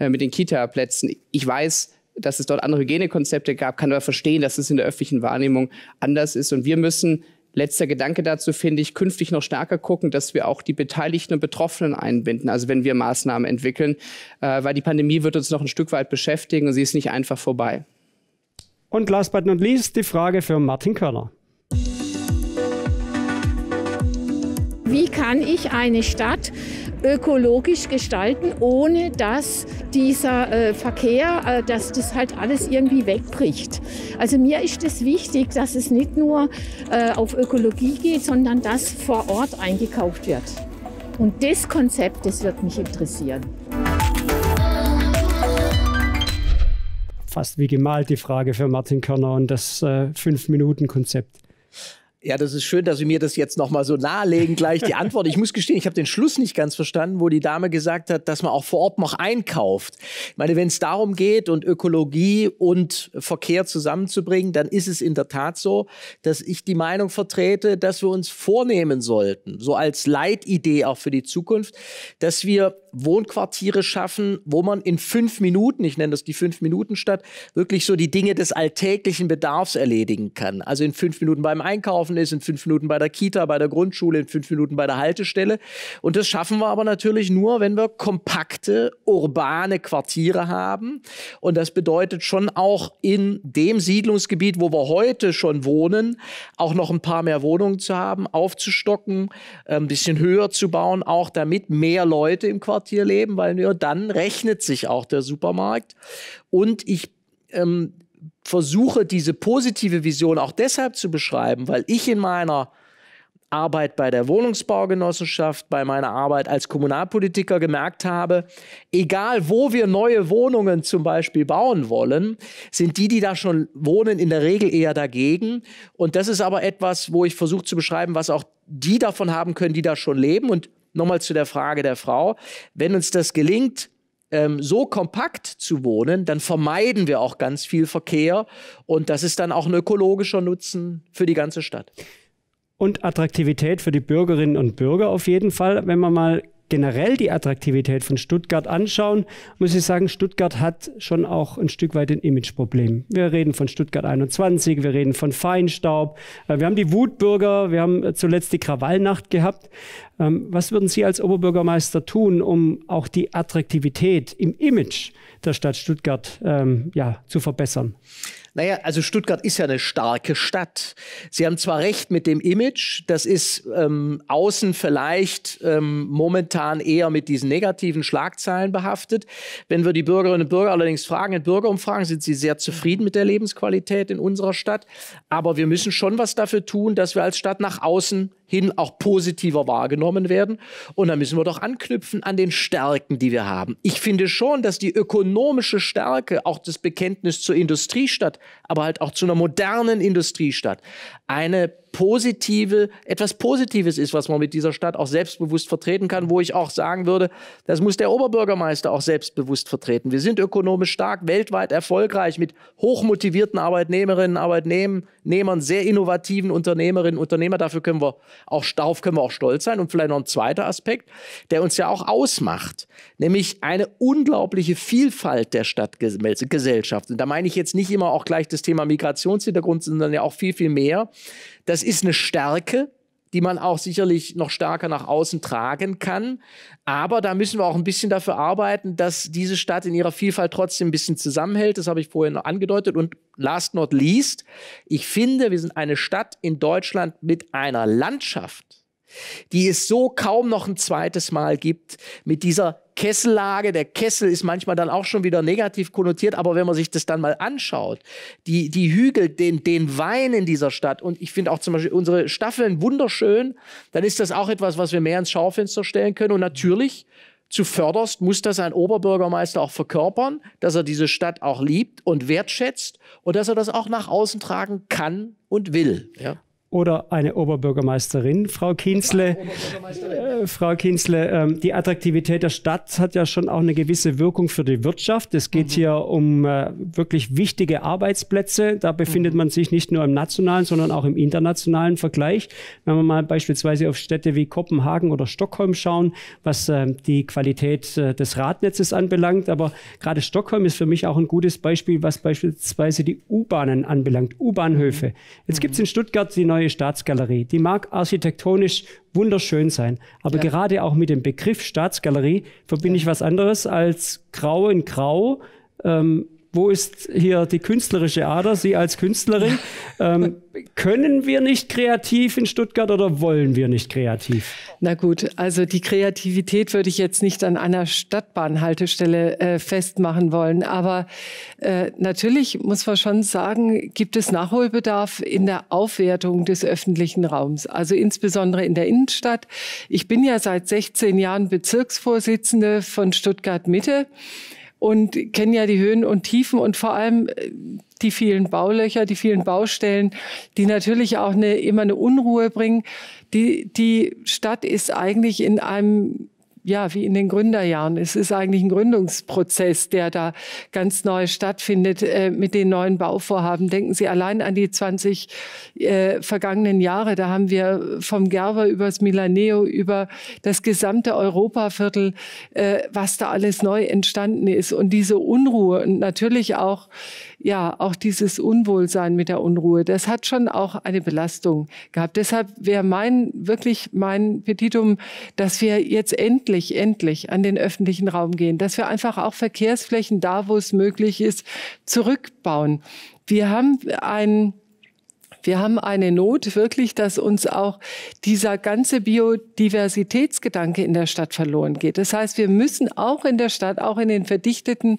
Speaker 6: äh, mit den Kita-Plätzen? Ich weiß, dass es dort andere Hygienekonzepte gab, kann aber verstehen, dass es in der öffentlichen Wahrnehmung anders ist. Und wir müssen, letzter Gedanke dazu, finde ich, künftig noch stärker gucken, dass wir auch die Beteiligten und Betroffenen einbinden, also wenn wir Maßnahmen entwickeln, äh, weil die Pandemie wird uns noch ein Stück weit beschäftigen und sie ist nicht einfach vorbei.
Speaker 1: Und last but not least die Frage für Martin Körner.
Speaker 3: Wie kann ich eine Stadt ökologisch gestalten, ohne dass dieser äh, Verkehr, äh, dass das halt alles irgendwie wegbricht. Also mir ist es das wichtig, dass es nicht nur äh, auf Ökologie geht, sondern dass
Speaker 2: vor Ort eingekauft wird. Und das Konzept, das wird mich interessieren.
Speaker 1: Fast wie gemalt die Frage für Martin Körner und das äh, Fünf-Minuten-Konzept.
Speaker 4: Ja, das ist schön, dass Sie mir das jetzt nochmal so nahelegen, gleich die Antwort. Ich muss gestehen, ich habe den Schluss nicht ganz verstanden, wo die Dame gesagt hat, dass man auch vor Ort noch einkauft. Ich meine, wenn es darum geht und Ökologie und Verkehr zusammenzubringen, dann ist es in der Tat so, dass ich die Meinung vertrete, dass wir uns vornehmen sollten, so als Leitidee auch für die Zukunft, dass wir Wohnquartiere schaffen, wo man in fünf Minuten, ich nenne das die Fünf-Minuten-Stadt, wirklich so die Dinge des alltäglichen Bedarfs erledigen kann. Also in fünf Minuten beim Einkaufen ist, in fünf Minuten bei der Kita, bei der Grundschule, in fünf Minuten bei der Haltestelle. Und das schaffen wir aber natürlich nur, wenn wir kompakte, urbane Quartiere haben. Und das bedeutet schon auch in dem Siedlungsgebiet, wo wir heute schon wohnen, auch noch ein paar mehr Wohnungen zu haben, aufzustocken, ein bisschen höher zu bauen, auch damit mehr Leute im Quartier Supermarkt hier leben, weil nur dann rechnet sich auch der Supermarkt. Und ich ähm, versuche diese positive Vision auch deshalb zu beschreiben, weil ich in meiner Arbeit bei der Wohnungsbaugenossenschaft, bei meiner Arbeit als Kommunalpolitiker gemerkt habe, egal wo wir neue Wohnungen zum Beispiel bauen wollen, sind die, die da schon wohnen, in der Regel eher dagegen. Und das ist aber etwas, wo ich versuche zu beschreiben, was auch die davon haben können, die da schon leben. Und nochmal zu der Frage der Frau, wenn uns das gelingt, ähm, so kompakt zu wohnen, dann vermeiden wir auch ganz viel Verkehr und das ist dann auch ein ökologischer Nutzen für die ganze Stadt.
Speaker 1: Und Attraktivität für die Bürgerinnen und Bürger auf jeden Fall, wenn man mal generell die Attraktivität von Stuttgart anschauen, muss ich sagen, Stuttgart hat schon auch ein Stück weit ein Imageproblem. Wir reden von Stuttgart 21, wir reden von Feinstaub, äh, wir haben die Wutbürger, wir haben äh, zuletzt die Krawallnacht gehabt. Ähm, was würden Sie als Oberbürgermeister tun, um auch die Attraktivität
Speaker 4: im Image der
Speaker 1: Stadt Stuttgart ähm, ja, zu verbessern?
Speaker 4: Naja, also Stuttgart ist ja eine starke Stadt. Sie haben zwar recht mit dem Image, das ist ähm, außen vielleicht ähm, momentan eher mit diesen negativen Schlagzeilen behaftet. Wenn wir die Bürgerinnen und Bürger allerdings fragen, in Bürgerumfragen sind sie sehr zufrieden mit der Lebensqualität in unserer Stadt. Aber wir müssen schon was dafür tun, dass wir als Stadt nach außen hin auch positiver wahrgenommen werden. Und da müssen wir doch anknüpfen an den Stärken, die wir haben. Ich finde schon, dass die ökonomische Stärke, auch das Bekenntnis zur Industriestadt, aber halt auch zu einer modernen Industriestadt. Eine positive, etwas Positives ist, was man mit dieser Stadt auch selbstbewusst vertreten kann, wo ich auch sagen würde, das muss der Oberbürgermeister auch selbstbewusst vertreten. Wir sind ökonomisch stark, weltweit erfolgreich mit hochmotivierten Arbeitnehmerinnen, Arbeitnehmern, sehr innovativen Unternehmerinnen, Unternehmer. Dafür können wir auch, darauf können wir auch stolz sein. Und vielleicht noch ein zweiter Aspekt, der uns ja auch ausmacht, nämlich eine unglaubliche Vielfalt der Stadtgesellschaft. Und da meine ich jetzt nicht immer auch gleich das Thema Migrationshintergrund, sondern ja auch viel, viel mehr. Das ist eine Stärke, die man auch sicherlich noch stärker nach außen tragen kann. Aber da müssen wir auch ein bisschen dafür arbeiten, dass diese Stadt in ihrer Vielfalt trotzdem ein bisschen zusammenhält. Das habe ich vorhin noch angedeutet. Und last not least, ich finde, wir sind eine Stadt in Deutschland mit einer Landschaft, die es so kaum noch ein zweites Mal gibt, mit dieser Kessellage. Der Kessel ist manchmal dann auch schon wieder negativ konnotiert, aber wenn man sich das dann mal anschaut, die, die Hügel, den, den Wein in dieser Stadt und ich finde auch zum Beispiel unsere Staffeln wunderschön, dann ist das auch etwas, was wir mehr ins Schaufenster stellen können. Und natürlich, zuvörderst muss das ein Oberbürgermeister auch verkörpern, dass er diese Stadt auch liebt und wertschätzt und dass er das auch nach außen tragen kann und will. Ja
Speaker 1: oder eine Oberbürgermeisterin. Frau Kienzle, äh, Frau Kienzle ähm, die Attraktivität der Stadt hat ja schon auch eine gewisse Wirkung für die Wirtschaft. Es geht mhm. hier um äh, wirklich wichtige Arbeitsplätze. Da befindet mhm. man sich nicht nur im nationalen, sondern auch im internationalen Vergleich. Wenn wir mal beispielsweise auf Städte wie Kopenhagen oder Stockholm schauen, was äh, die Qualität äh, des Radnetzes anbelangt. Aber gerade Stockholm ist für mich auch ein gutes Beispiel, was beispielsweise die U-Bahnen anbelangt, U-Bahnhöfe. Jetzt mhm. gibt es in Stuttgart die neue neue Staatsgalerie. Die mag architektonisch wunderschön sein, aber ja. gerade auch mit dem Begriff Staatsgalerie verbinde ja. ich was anderes als grau in grau, ähm, wo ist hier die künstlerische Ader, Sie als Künstlerin? Ähm, können wir nicht kreativ in Stuttgart oder wollen wir nicht kreativ?
Speaker 3: Na gut, also die Kreativität würde ich jetzt nicht an einer Stadtbahnhaltestelle äh, festmachen wollen. Aber äh, natürlich muss man schon sagen, gibt es Nachholbedarf in der Aufwertung des öffentlichen Raums, also insbesondere in der Innenstadt. Ich bin ja seit 16 Jahren Bezirksvorsitzende von Stuttgart Mitte und kennen ja die Höhen und Tiefen und vor allem äh, die vielen Baulöcher, die vielen Baustellen, die natürlich auch eine, immer eine Unruhe bringen. Die, die Stadt ist eigentlich in einem ja, wie in den Gründerjahren. Es ist eigentlich ein Gründungsprozess, der da ganz neu stattfindet äh, mit den neuen Bauvorhaben. Denken Sie allein an die 20 äh, vergangenen Jahre. Da haben wir vom Gerber übers Milaneo, über das gesamte Europaviertel, äh, was da alles neu entstanden ist. Und diese Unruhe und natürlich auch ja, auch dieses Unwohlsein mit der Unruhe, das hat schon auch eine Belastung gehabt. Deshalb wäre mein, wirklich mein Petitum, dass wir jetzt endlich, endlich an den öffentlichen Raum gehen, dass wir einfach auch Verkehrsflächen da, wo es möglich ist, zurückbauen. Wir haben ein wir haben eine Not wirklich, dass uns auch dieser ganze Biodiversitätsgedanke in der Stadt verloren geht. Das heißt, wir müssen auch in der Stadt, auch in den verdichteten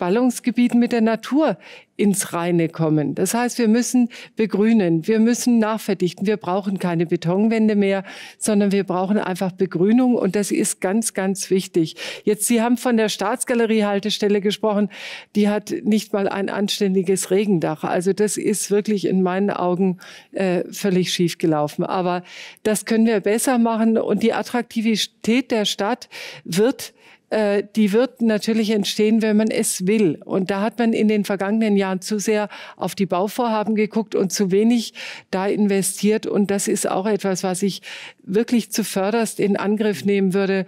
Speaker 3: Ballungsgebieten mit der Natur ins Reine kommen. Das heißt, wir müssen begrünen, wir müssen nachverdichten. Wir brauchen keine Betonwände mehr, sondern wir brauchen einfach Begrünung und das ist ganz, ganz wichtig. Jetzt, Sie haben von der Staatsgalerie Haltestelle gesprochen. Die hat nicht mal ein anständiges Regendach. Also das ist wirklich in meinen Augen äh, völlig schief gelaufen. Aber das können wir besser machen und die Attraktivität der Stadt wird äh, die wird natürlich entstehen, wenn man es will. Und da hat man in den vergangenen Jahren zu sehr auf die Bauvorhaben geguckt und zu wenig da investiert. Und das ist auch etwas, was ich wirklich zuvörderst in Angriff nehmen würde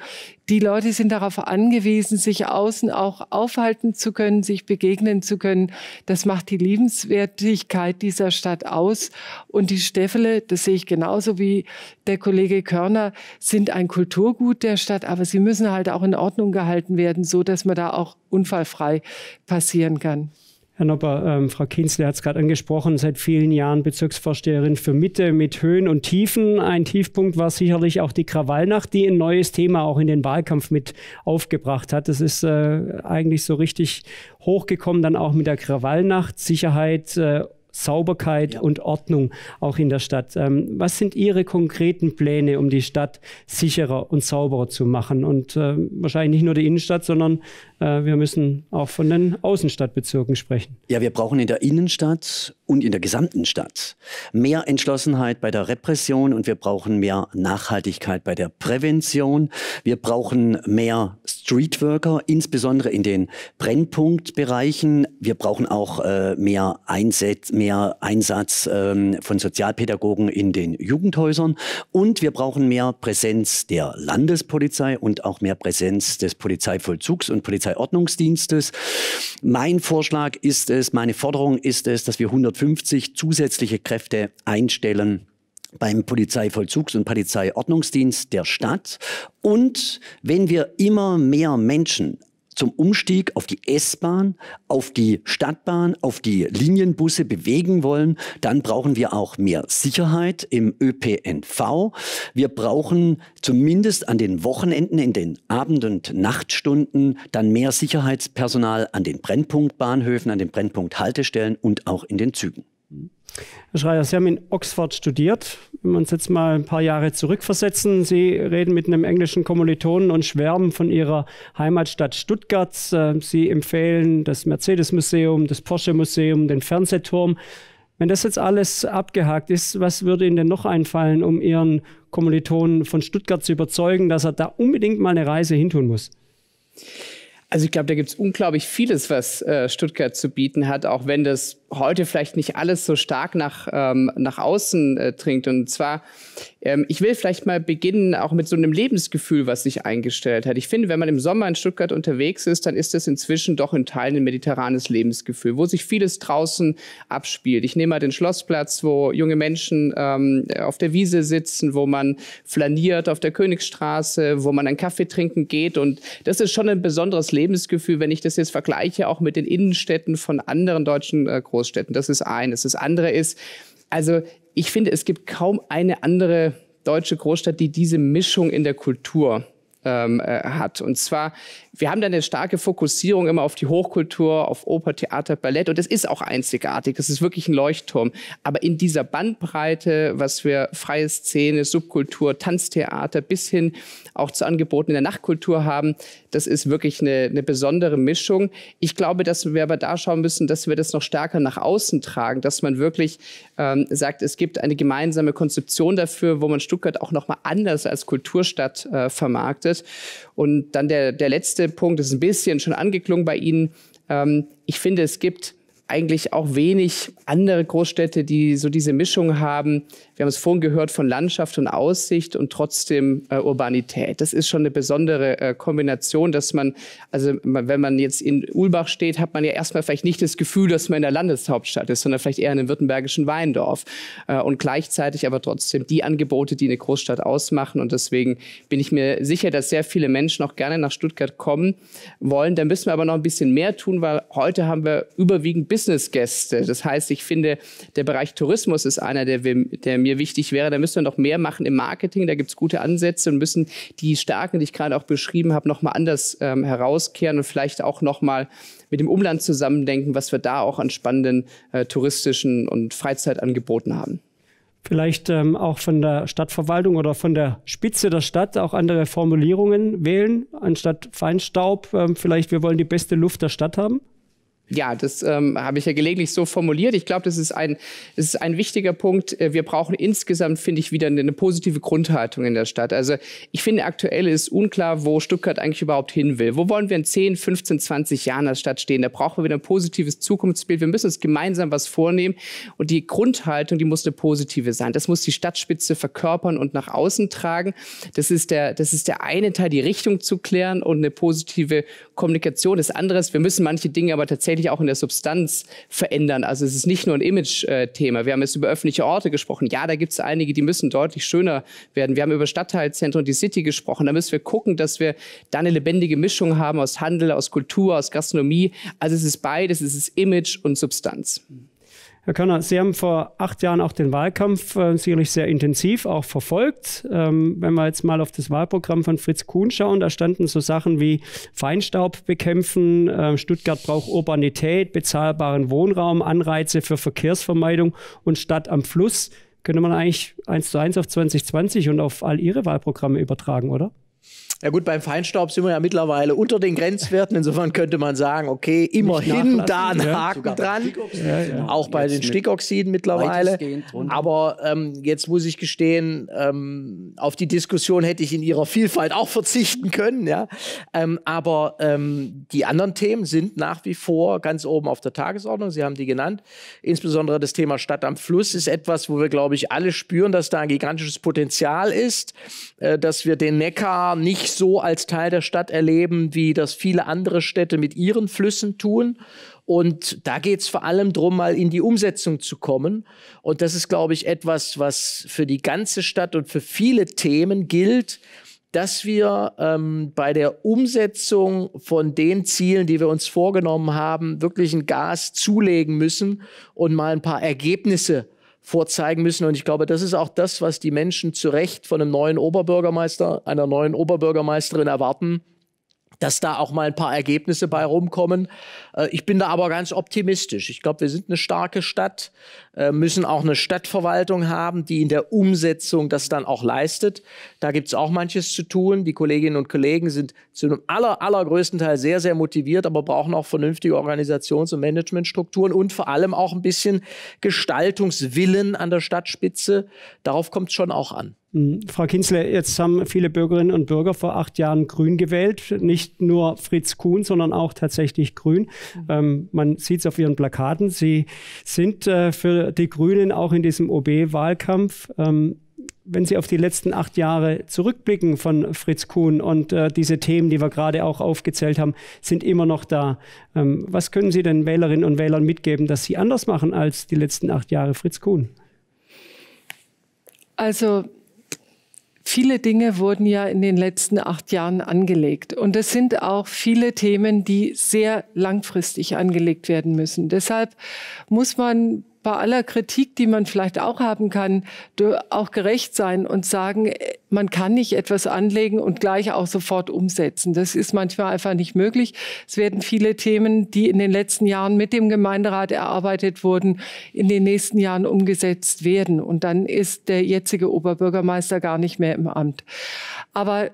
Speaker 3: die Leute sind darauf angewiesen, sich außen auch aufhalten zu können, sich begegnen zu können. Das macht die Liebenswertigkeit dieser Stadt aus. Und die Steffele, das sehe ich genauso wie der Kollege Körner, sind ein Kulturgut der Stadt, aber sie müssen halt auch in Ordnung gehalten werden, so dass man da auch unfallfrei passieren kann. Herr Nopper, ähm, Frau Kienzle hat es gerade
Speaker 1: angesprochen, seit vielen Jahren Bezirksvorsteherin für Mitte mit Höhen und Tiefen. Ein Tiefpunkt war sicherlich auch die Krawallnacht, die ein neues Thema auch in den Wahlkampf mit aufgebracht hat. Das ist äh, eigentlich so richtig hochgekommen, dann auch mit der Krawallnacht, Sicherheit. Äh, Sauberkeit ja. und Ordnung auch in der Stadt. Ähm, was sind Ihre konkreten Pläne, um die Stadt sicherer und sauberer zu machen? Und äh, wahrscheinlich nicht nur die Innenstadt, sondern äh, wir müssen auch von den Außenstadtbezirken sprechen.
Speaker 5: Ja, wir brauchen in der Innenstadt und in der gesamten Stadt mehr Entschlossenheit bei der Repression und wir brauchen mehr Nachhaltigkeit bei der Prävention. Wir brauchen mehr Streetworker, insbesondere in den Brennpunktbereichen. Wir brauchen auch äh, mehr, Einset mehr Einsatz ähm, von Sozialpädagogen in den Jugendhäusern und wir brauchen mehr Präsenz der Landespolizei und auch mehr Präsenz des Polizeivollzugs und Polizei Polizeiordnungsdienstes. Mein Vorschlag ist es, meine Forderung ist es, dass wir 150 zusätzliche Kräfte einstellen beim Polizeivollzugs- und Polizeiordnungsdienst der Stadt. Und wenn wir immer mehr Menschen zum Umstieg auf die S-Bahn, auf die Stadtbahn, auf die Linienbusse bewegen wollen, dann brauchen wir auch mehr Sicherheit im ÖPNV. Wir brauchen zumindest an den Wochenenden, in den Abend- und Nachtstunden dann mehr Sicherheitspersonal an den Brennpunktbahnhöfen, an den Brennpunkthaltestellen und auch in den Zügen.
Speaker 1: Herr Schreier, Sie haben in Oxford studiert. Wenn wir uns jetzt mal ein paar Jahre zurückversetzen, Sie reden mit einem englischen Kommilitonen und schwärmen von Ihrer Heimatstadt Stuttgart. Ähm, Sie empfehlen das Mercedes-Museum, das Porsche-Museum, den Fernsehturm. Wenn das jetzt alles abgehakt ist, was würde Ihnen denn noch einfallen, um Ihren Kommilitonen von Stuttgart zu überzeugen, dass er da unbedingt mal eine Reise hintun muss?
Speaker 6: Also ich glaube, da gibt es unglaublich vieles, was äh, Stuttgart zu bieten hat, auch wenn das heute vielleicht nicht alles so stark nach, ähm, nach außen äh, dringt. Und zwar ähm, ich will vielleicht mal beginnen, auch mit so einem Lebensgefühl, was sich eingestellt hat. Ich finde, wenn man im Sommer in Stuttgart unterwegs ist, dann ist das inzwischen doch in Teilen ein mediterranes Lebensgefühl, wo sich vieles draußen abspielt. Ich nehme mal den Schlossplatz, wo junge Menschen ähm, auf der Wiese sitzen, wo man flaniert auf der Königsstraße, wo man einen Kaffee trinken geht. Und das ist schon ein besonderes Lebensgefühl, wenn ich das jetzt vergleiche, auch mit den Innenstädten von anderen deutschen äh, Großstädten. Das ist eines. Das andere ist, also ich finde, es gibt kaum eine andere deutsche Großstadt, die diese Mischung in der Kultur ähm, äh, hat. Und zwar, wir haben da eine starke Fokussierung immer auf die Hochkultur, auf Oper, Theater, Ballett. Und das ist auch einzigartig. Das ist wirklich ein Leuchtturm. Aber in dieser Bandbreite, was wir freie Szene, Subkultur, Tanztheater bis hin auch zu Angeboten in der Nachtkultur haben, das ist wirklich eine, eine besondere Mischung. Ich glaube, dass wir aber da schauen müssen, dass wir das noch stärker nach außen tragen, dass man wirklich ähm, sagt, es gibt eine gemeinsame Konzeption dafür, wo man Stuttgart auch nochmal anders als Kulturstadt äh, vermarktet. Und dann der, der letzte Punkt, das ist ein bisschen schon angeklungen bei Ihnen. Ähm, ich finde, es gibt eigentlich auch wenig andere Großstädte, die so diese Mischung haben. Wir haben es vorhin gehört von Landschaft und Aussicht und trotzdem äh, Urbanität. Das ist schon eine besondere äh, Kombination, dass man, also wenn man jetzt in Ulbach steht, hat man ja erstmal vielleicht nicht das Gefühl, dass man in der Landeshauptstadt ist, sondern vielleicht eher in einem württembergischen Weindorf. Äh, und gleichzeitig aber trotzdem die Angebote, die eine Großstadt ausmachen. Und deswegen bin ich mir sicher, dass sehr viele Menschen auch gerne nach Stuttgart kommen wollen. Da müssen wir aber noch ein bisschen mehr tun, weil heute haben wir überwiegend Business-Gäste. Das heißt, ich finde, der Bereich Tourismus ist einer, der, der, mir wichtig wäre. Da müssen wir noch mehr machen im Marketing. Da gibt es gute Ansätze und müssen die Stärken, die ich gerade auch beschrieben habe, nochmal anders ähm, herauskehren und vielleicht auch nochmal mit dem Umland zusammendenken, was wir da auch an spannenden äh, touristischen und Freizeitangeboten haben
Speaker 1: vielleicht ähm, auch von der Stadtverwaltung oder von der Spitze der Stadt auch andere Formulierungen wählen, anstatt Feinstaub. Ähm, vielleicht wir wollen die beste Luft der Stadt haben. Ja, das ähm, habe ich ja gelegentlich so formuliert. Ich glaube, das, ist
Speaker 6: ein, das ist ein wichtiger Punkt. Äh, wir brauchen insgesamt, finde ich, wieder eine, eine, positive Grundhaltung in der Stadt. Also ich finde, aktuell ist unklar, wo Stuttgart eigentlich überhaupt hin will. Wo wollen wir in 10, 15, 20 Jahren als Stadt stehen? Da brauchen wir wieder ein positives Zukunftsbild. Wir müssen uns gemeinsam was vornehmen. Und die Grundhaltung, die muss eine positive sein. Das muss die Stadtspitze verkörpern und nach außen tragen. Das ist der, das ist der eine Teil, die Richtung zu klären und eine positive Kommunikation. Das andere ist, wir müssen manche Dinge aber tatsächlich tatsächlich auch in der Substanz verändern. Also es ist nicht nur ein Image-Thema. Wir haben jetzt über öffentliche Orte gesprochen. Ja, da gibt es einige, die müssen deutlich schöner werden. Wir haben über Stadtteilzentren, die City gesprochen. Da müssen wir gucken, dass wir da eine lebendige Mischung haben aus Handel, aus Kultur, aus Gastronomie. Also es ist beides, es ist Image und Substanz.
Speaker 1: Herr Körner, Sie haben vor acht Jahren auch den Wahlkampf äh, sicherlich sehr intensiv auch verfolgt. Ähm, wenn wir jetzt mal auf das Wahlprogramm von Fritz Kuhn schauen, da standen so Sachen wie Feinstaub bekämpfen, äh, Stuttgart braucht Urbanität, bezahlbaren Wohnraum, Anreize für Verkehrsvermeidung und Stadt am Fluss. Könnte man eigentlich eins zu eins auf 2020 und auf all Ihre Wahlprogramme übertragen, oder?
Speaker 4: Ja gut, beim Feinstaub sind wir ja mittlerweile unter den Grenzwerten. Insofern könnte man sagen, okay, immerhin da ein Haken ja, dran. Ja, ja. Auch bei jetzt den Stickoxiden mittlerweile. Aber ähm, jetzt muss ich gestehen, ähm, auf die Diskussion hätte ich in ihrer Vielfalt auch verzichten können. Ja? Ähm, aber ähm, die anderen Themen sind nach wie vor ganz oben auf der Tagesordnung. Sie haben die genannt. Insbesondere das Thema Stadt am Fluss ist etwas, wo wir, glaube ich, alle spüren, dass da ein gigantisches Potenzial ist, äh, dass wir den Neckar nicht nicht so als Teil der Stadt erleben, wie das viele andere Städte mit ihren Flüssen tun. Und da geht es vor allem darum, mal in die Umsetzung zu kommen. Und das ist, glaube ich, etwas, was für die ganze Stadt und für viele Themen gilt, dass wir ähm, bei der Umsetzung von den Zielen, die wir uns vorgenommen haben, wirklich ein Gas zulegen müssen und mal ein paar Ergebnisse vorzeigen müssen. Und ich glaube, das ist auch das, was die Menschen zu Recht von einem neuen Oberbürgermeister, einer neuen Oberbürgermeisterin erwarten, dass da auch mal ein paar Ergebnisse bei rumkommen. Äh, ich bin da aber ganz optimistisch. Ich glaube, wir sind eine starke Stadt, äh, müssen auch eine Stadtverwaltung haben, die in der Umsetzung das dann auch leistet. Da gibt es auch manches zu tun. Die Kolleginnen und Kollegen sind zu einem aller, allergrößten Teil sehr, sehr motiviert, aber brauchen auch vernünftige Organisations- und Managementstrukturen und vor allem auch ein bisschen Gestaltungswillen an der Stadtspitze. Darauf kommt es schon auch an.
Speaker 1: Hm, Frau Kinzle, jetzt haben viele Bürgerinnen und Bürger vor acht Jahren Grün gewählt. Nicht nur Fritz Kuhn, sondern auch tatsächlich Grün. Mhm. Ähm, man sieht es auf Ihren Plakaten. Sie sind äh, für die Grünen auch in diesem OB-Wahlkampf. Ähm, wenn Sie auf die letzten acht Jahre zurückblicken von Fritz Kuhn und äh, diese Themen, die wir gerade auch aufgezählt haben, sind immer noch da. Ähm, was können Sie den Wählerinnen und Wählern mitgeben, dass Sie anders machen als die letzten acht Jahre Fritz Kuhn?
Speaker 3: Also Viele Dinge wurden ja in den letzten acht Jahren angelegt. Und es sind auch viele Themen, die sehr langfristig angelegt werden müssen. Deshalb muss man bei aller Kritik, die man vielleicht auch haben kann, auch gerecht sein und sagen, äh, man kann nicht etwas anlegen und gleich auch sofort umsetzen. Das ist manchmal einfach nicht möglich. Es werden viele Themen, die in den letzten Jahren mit dem Gemeinderat erarbeitet wurden, in den nächsten Jahren umgesetzt werden. Und dann ist der jetzige Oberbürgermeister gar nicht mehr im Amt. Aber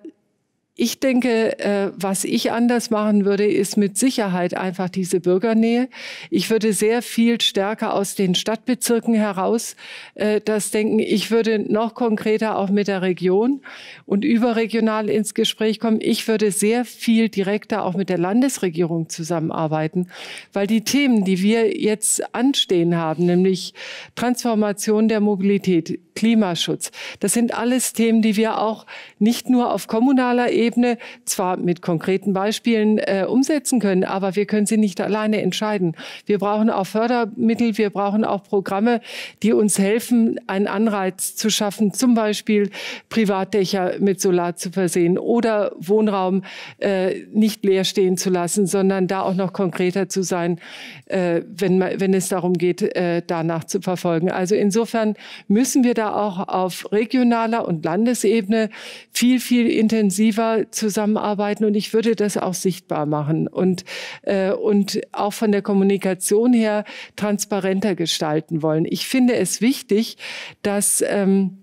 Speaker 3: ich denke, äh, was ich anders machen würde, ist mit Sicherheit einfach diese Bürgernähe. Ich würde sehr viel stärker aus den Stadtbezirken heraus äh, das denken. Ich würde noch konkreter auch mit der Region und überregional ins Gespräch kommen. Ich würde sehr viel direkter auch mit der Landesregierung zusammenarbeiten, weil die Themen, die wir jetzt anstehen haben, nämlich Transformation der Mobilität, Klimaschutz. Das sind alles Themen, die wir auch nicht nur auf kommunaler Ebene, zwar mit konkreten Beispielen äh, umsetzen können, aber wir können sie nicht alleine entscheiden. Wir brauchen auch Fördermittel, wir brauchen auch Programme, die uns helfen, einen Anreiz zu schaffen, zum Beispiel Privatdächer mit Solar zu versehen oder Wohnraum äh, nicht leer stehen zu lassen, sondern da auch noch konkreter zu sein, äh, wenn, wenn es darum geht, äh, danach zu verfolgen. Also insofern müssen wir da auch auf regionaler und Landesebene viel, viel intensiver zusammenarbeiten und ich würde das auch sichtbar machen und, äh, und auch von der Kommunikation her transparenter gestalten wollen. Ich finde es wichtig, dass ähm,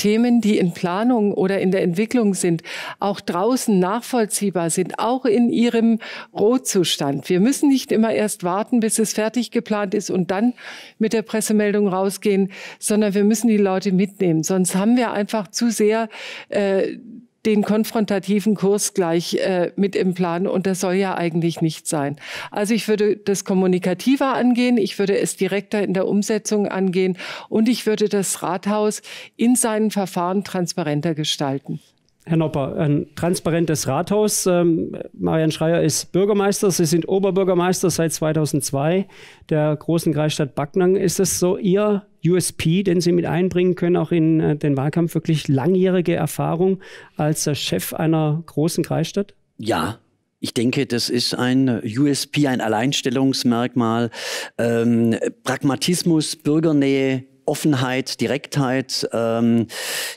Speaker 3: Themen, die in Planung oder in der Entwicklung sind, auch draußen nachvollziehbar sind, auch in ihrem Rohzustand. Wir müssen nicht immer erst warten, bis es fertig geplant ist und dann mit der Pressemeldung rausgehen, sondern wir müssen die Leute mitnehmen. Sonst haben wir einfach zu sehr äh, den konfrontativen Kurs gleich äh, mit im Plan und das soll ja eigentlich nicht sein. Also ich würde das kommunikativer angehen, ich würde es direkter in der Umsetzung angehen und ich würde das Rathaus in seinen Verfahren transparenter gestalten.
Speaker 1: Herr Nopper, ein transparentes Rathaus. Ähm, Marian Schreier ist Bürgermeister, Sie sind Oberbürgermeister seit 2002 der großen Kreisstadt Backnang. Ist das so Ihr USP, den Sie mit einbringen können, auch in äh, den Wahlkampf? Wirklich langjährige Erfahrung als Chef einer großen Kreisstadt?
Speaker 5: Ja, ich denke, das ist ein USP, ein Alleinstellungsmerkmal. Ähm, Pragmatismus, Bürgernähe, Offenheit, Direktheit, ähm,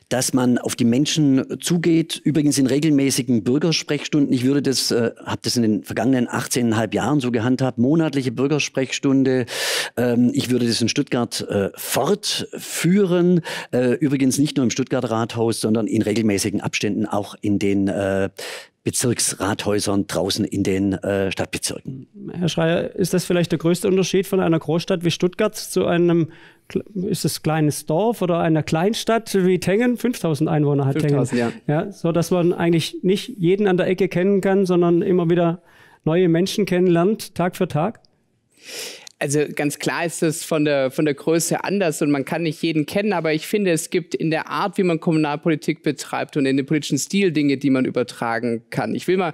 Speaker 5: dass man auf die Menschen zugeht. Übrigens in regelmäßigen Bürgersprechstunden. Ich würde das, äh, habe das in den vergangenen 18,5 Jahren so gehandhabt, monatliche Bürgersprechstunde. Ähm, ich würde das in Stuttgart äh, fortführen. Äh, übrigens nicht nur im Stuttgart Rathaus, sondern in regelmäßigen Abständen auch in den äh, Bezirksrathäusern draußen in den äh, Stadtbezirken.
Speaker 1: Herr Schreier, ist das vielleicht der größte Unterschied von einer Großstadt wie Stuttgart zu einem, ist es kleines Dorf oder einer Kleinstadt wie Tengen? 5000 Einwohner hat 5000, Tengen. Ja. ja. So dass man eigentlich nicht jeden an der Ecke kennen kann, sondern immer wieder neue Menschen kennenlernt, Tag für Tag?
Speaker 6: also ganz klar ist es von der, von der Größe anders und man kann nicht jeden kennen, aber ich finde, es gibt in der Art, wie man Kommunalpolitik betreibt und in dem politischen Stil Dinge, die man übertragen kann. Ich will mal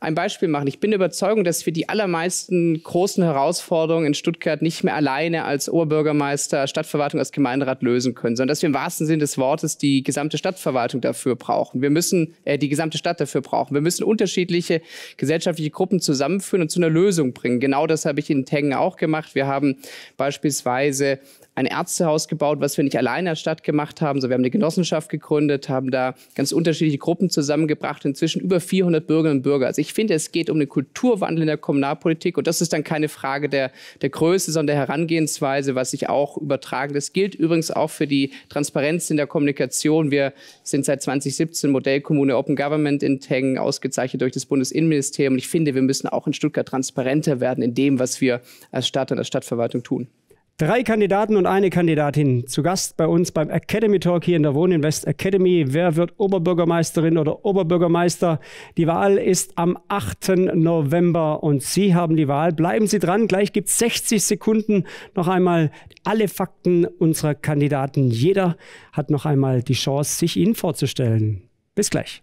Speaker 6: ein Beispiel machen. Ich bin der Überzeugung, dass wir die allermeisten großen Herausforderungen in Stuttgart nicht mehr alleine als Oberbürgermeister, Stadtverwaltung, als Gemeinderat lösen können, sondern dass wir im wahrsten Sinne des Wortes die gesamte Stadtverwaltung dafür brauchen. Wir müssen äh, die gesamte Stadt dafür brauchen. Wir müssen unterschiedliche gesellschaftliche Gruppen zusammenführen und zu einer Lösung bringen. Genau das habe ich in Tengen auch gemacht. Wir haben beispielsweise ein Ärztehaus gebaut, was wir nicht alleine als Stadt gemacht haben. So, wir haben eine Genossenschaft gegründet, haben da ganz unterschiedliche Gruppen zusammengebracht, inzwischen über 400 Bürgerinnen und Bürger. Also ich finde, es geht um den Kulturwandel in der Kommunalpolitik und das ist dann keine Frage der, der Größe, sondern der Herangehensweise, was sich auch übertragen. Das gilt übrigens auch für die Transparenz in der Kommunikation. Wir sind seit 2017 Modellkommune Open Government in Teng, ausgezeichnet durch das Bundesinnenministerium. ich finde, wir müssen auch in Stuttgart transparenter werden in dem, was wir als Stadt und als Stadtverwaltung tun.
Speaker 1: Drei Kandidaten und eine Kandidatin zu Gast bei uns beim Academy Talk hier in der Wohninvest Academy. Wer wird Oberbürgermeisterin oder Oberbürgermeister? Die Wahl ist am 8. November und Sie haben die Wahl. Bleiben Sie dran. Gleich gibt es 60 Sekunden noch einmal alle Fakten unserer Kandidaten. Jeder hat noch einmal die Chance, sich Ihnen vorzustellen. Bis gleich.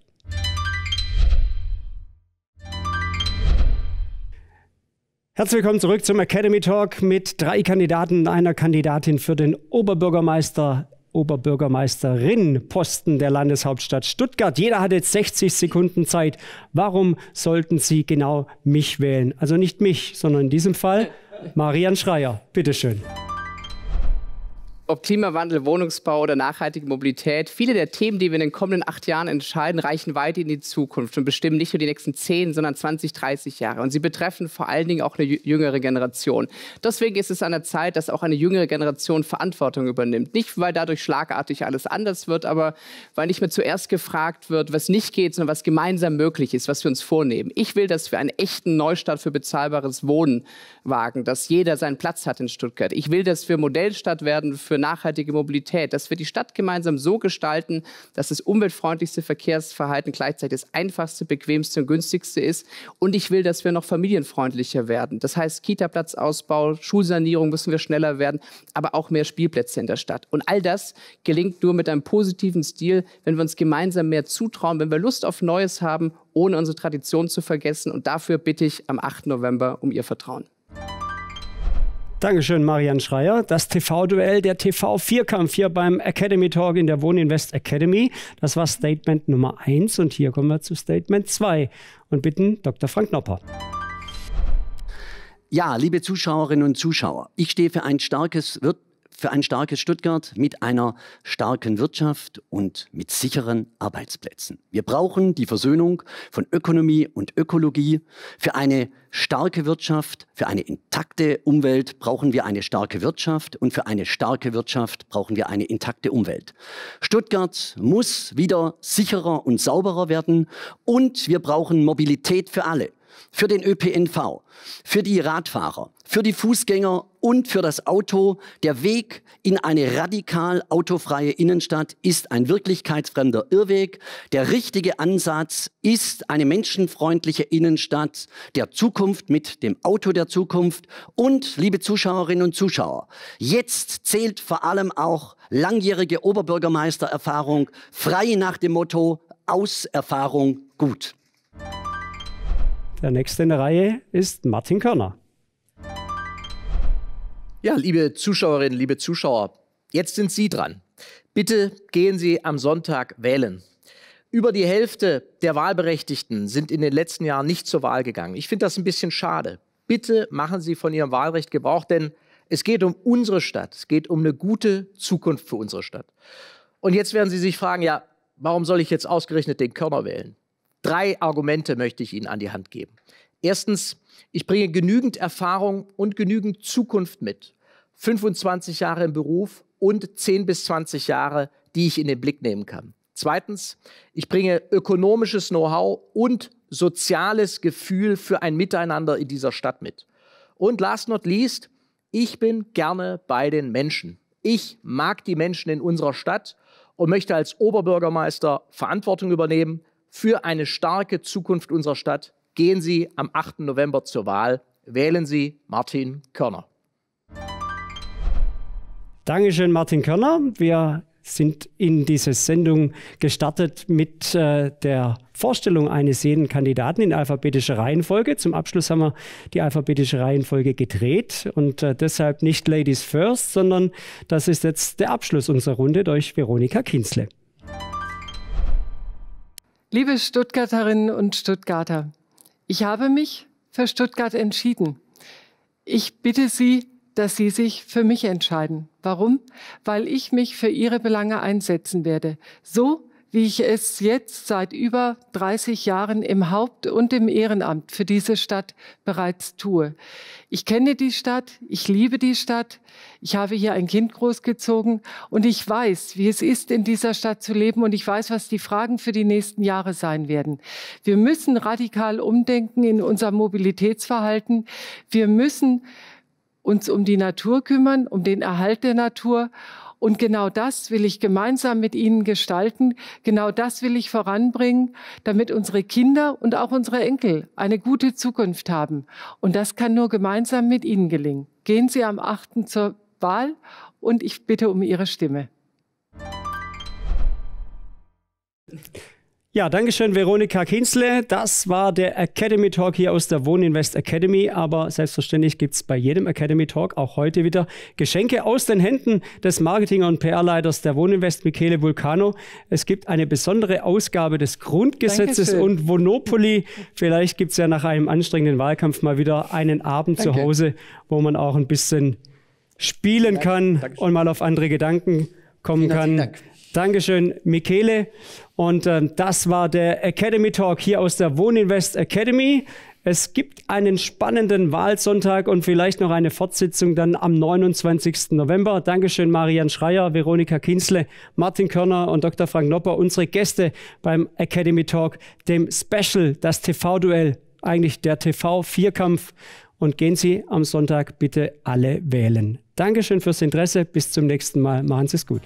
Speaker 1: Herzlich willkommen zurück zum Academy Talk mit drei Kandidaten, und einer Kandidatin für den Oberbürgermeister, Oberbürgermeisterin Posten der Landeshauptstadt Stuttgart. Jeder hat jetzt 60 Sekunden Zeit. Warum sollten Sie genau mich wählen? Also nicht mich, sondern in diesem Fall Marian Schreier. Bitteschön. schön
Speaker 6: ob Klimawandel, Wohnungsbau oder nachhaltige Mobilität, viele der Themen, die wir in den kommenden acht Jahren entscheiden, reichen weit in die Zukunft und bestimmen nicht nur die nächsten zehn, sondern 20, 30 Jahre. Und sie betreffen vor allen Dingen auch eine jüngere Generation. Deswegen ist es an der Zeit, dass auch eine jüngere Generation Verantwortung übernimmt. Nicht, weil dadurch schlagartig alles anders wird, aber weil nicht mehr zuerst gefragt wird, was nicht geht, sondern was gemeinsam möglich ist, was wir uns vornehmen. Ich will, dass wir einen echten Neustart für bezahlbares Wohnen wagen, dass jeder seinen Platz hat in Stuttgart. Ich will, dass wir Modellstadt werden für für nachhaltige Mobilität, dass wir die Stadt gemeinsam so gestalten, dass das umweltfreundlichste Verkehrsverhalten gleichzeitig das einfachste, bequemste und günstigste ist. Und ich will, dass wir noch familienfreundlicher werden. Das heißt, Kita-Platzausbau, Schulsanierung müssen wir schneller werden, aber auch mehr Spielplätze in der Stadt. Und all das gelingt nur mit einem positiven Stil, wenn wir uns gemeinsam mehr zutrauen, wenn wir Lust auf Neues haben, ohne unsere Tradition zu vergessen. Und dafür bitte ich am 8. November um Ihr Vertrauen.
Speaker 1: Dankeschön, Marian Schreier. Das TV-Duell, der TV-Vierkampf hier beim Academy Talk in der Wohninvest Academy. Das war Statement Nummer 1 und hier kommen wir zu Statement 2 und bitten Dr. Frank Nopper.
Speaker 5: Ja, liebe Zuschauerinnen und Zuschauer, ich stehe für ein starkes Wirtschaft für ein starkes Stuttgart mit einer starken Wirtschaft und mit sicheren Arbeitsplätzen. Wir brauchen die Versöhnung von Ökonomie und Ökologie. Für eine starke Wirtschaft, für eine intakte Umwelt brauchen wir eine starke Wirtschaft und für eine starke Wirtschaft brauchen wir eine intakte Umwelt. Stuttgart muss wieder sicherer und sauberer werden und wir brauchen Mobilität für alle für den ÖPNV, für die Radfahrer, für die Fußgänger und für das Auto. Der Weg in eine radikal autofreie Innenstadt ist ein wirklichkeitsfremder Irrweg. Der richtige Ansatz ist eine menschenfreundliche Innenstadt der Zukunft mit dem Auto der Zukunft. Und, liebe Zuschauerinnen und Zuschauer, jetzt zählt vor allem auch langjährige Oberbürgermeistererfahrung frei nach dem Motto aus Erfahrung gut.
Speaker 1: Der nächste in der Reihe
Speaker 4: ist Martin Körner. Ja, liebe Zuschauerinnen, liebe Zuschauer, jetzt sind Sie dran. Bitte gehen Sie am Sonntag wählen. Über die Hälfte der Wahlberechtigten sind in den letzten Jahren nicht zur Wahl gegangen. Ich finde das ein bisschen schade. Bitte machen Sie von Ihrem Wahlrecht Gebrauch, denn es geht um unsere Stadt. Es geht um eine gute Zukunft für unsere Stadt. Und jetzt werden Sie sich fragen, ja, warum soll ich jetzt ausgerechnet den Körner wählen? Drei Argumente möchte ich Ihnen an die Hand geben. Erstens, ich bringe genügend Erfahrung und genügend Zukunft mit. 25 Jahre im Beruf und 10 bis 20 Jahre, die ich in den Blick nehmen kann. Zweitens, ich bringe ökonomisches Know-how und soziales Gefühl für ein Miteinander in dieser Stadt mit. Und last not least, ich bin gerne bei den Menschen. Ich mag die Menschen in unserer Stadt und möchte als Oberbürgermeister Verantwortung übernehmen für eine starke Zukunft unserer Stadt. Gehen Sie am 8. November zur Wahl. Wählen Sie Martin Körner.
Speaker 1: Dankeschön, Martin Körner. Wir sind in diese Sendung gestartet mit äh, der Vorstellung eines jeden Kandidaten in alphabetischer Reihenfolge. Zum Abschluss haben wir die alphabetische Reihenfolge gedreht und äh, deshalb nicht Ladies First, sondern das ist jetzt der Abschluss unserer Runde durch Veronika Kienzle.
Speaker 3: Liebe Stuttgarterinnen und Stuttgarter, ich habe mich für Stuttgart entschieden. Ich bitte Sie, dass Sie sich für mich entscheiden. Warum? Weil ich mich für Ihre Belange einsetzen werde. So wie ich es jetzt seit über 30 Jahren im Haupt- und im Ehrenamt für diese Stadt bereits tue. Ich kenne die Stadt, ich liebe die Stadt, ich habe hier ein Kind großgezogen und ich weiß, wie es ist, in dieser Stadt zu leben und ich weiß, was die Fragen für die nächsten Jahre sein werden. Wir müssen radikal umdenken in unserem Mobilitätsverhalten. Wir müssen uns um die Natur kümmern, um den Erhalt der Natur und genau das will ich gemeinsam mit Ihnen gestalten. Genau das will ich voranbringen, damit unsere Kinder und auch unsere Enkel eine gute Zukunft haben. Und das kann nur gemeinsam mit Ihnen gelingen. Gehen Sie am 8. zur Wahl und ich bitte um Ihre Stimme.
Speaker 1: Ja, Dankeschön, Veronika Kienzle. Das war der Academy Talk hier aus der Wohninvest Academy. Aber selbstverständlich gibt es bei jedem Academy Talk auch heute wieder Geschenke aus den Händen des Marketing- und PR-Leiters der Wohninvest, Michele Vulcano. Es gibt eine besondere Ausgabe des Grundgesetzes Dankeschön. und Monopoly. Vielleicht gibt es ja nach einem anstrengenden Wahlkampf mal wieder einen Abend Danke. zu Hause, wo man auch ein bisschen spielen Danke. kann Dankeschön. und mal auf andere Gedanken kommen Vielen kann. Dankeschön, Michele. Und ähm, das war der Academy Talk hier aus der Wohninvest Academy. Es gibt einen spannenden Wahlsonntag und vielleicht noch eine Fortsetzung dann am 29. November. Dankeschön, Marian Schreier, Veronika Kinsle, Martin Körner und Dr. Frank Nopper, unsere Gäste beim Academy Talk, dem Special, das TV-Duell, eigentlich der TV-Vierkampf. Und gehen Sie am Sonntag bitte alle wählen. Dankeschön fürs Interesse. Bis zum nächsten Mal. Machen Sie es gut.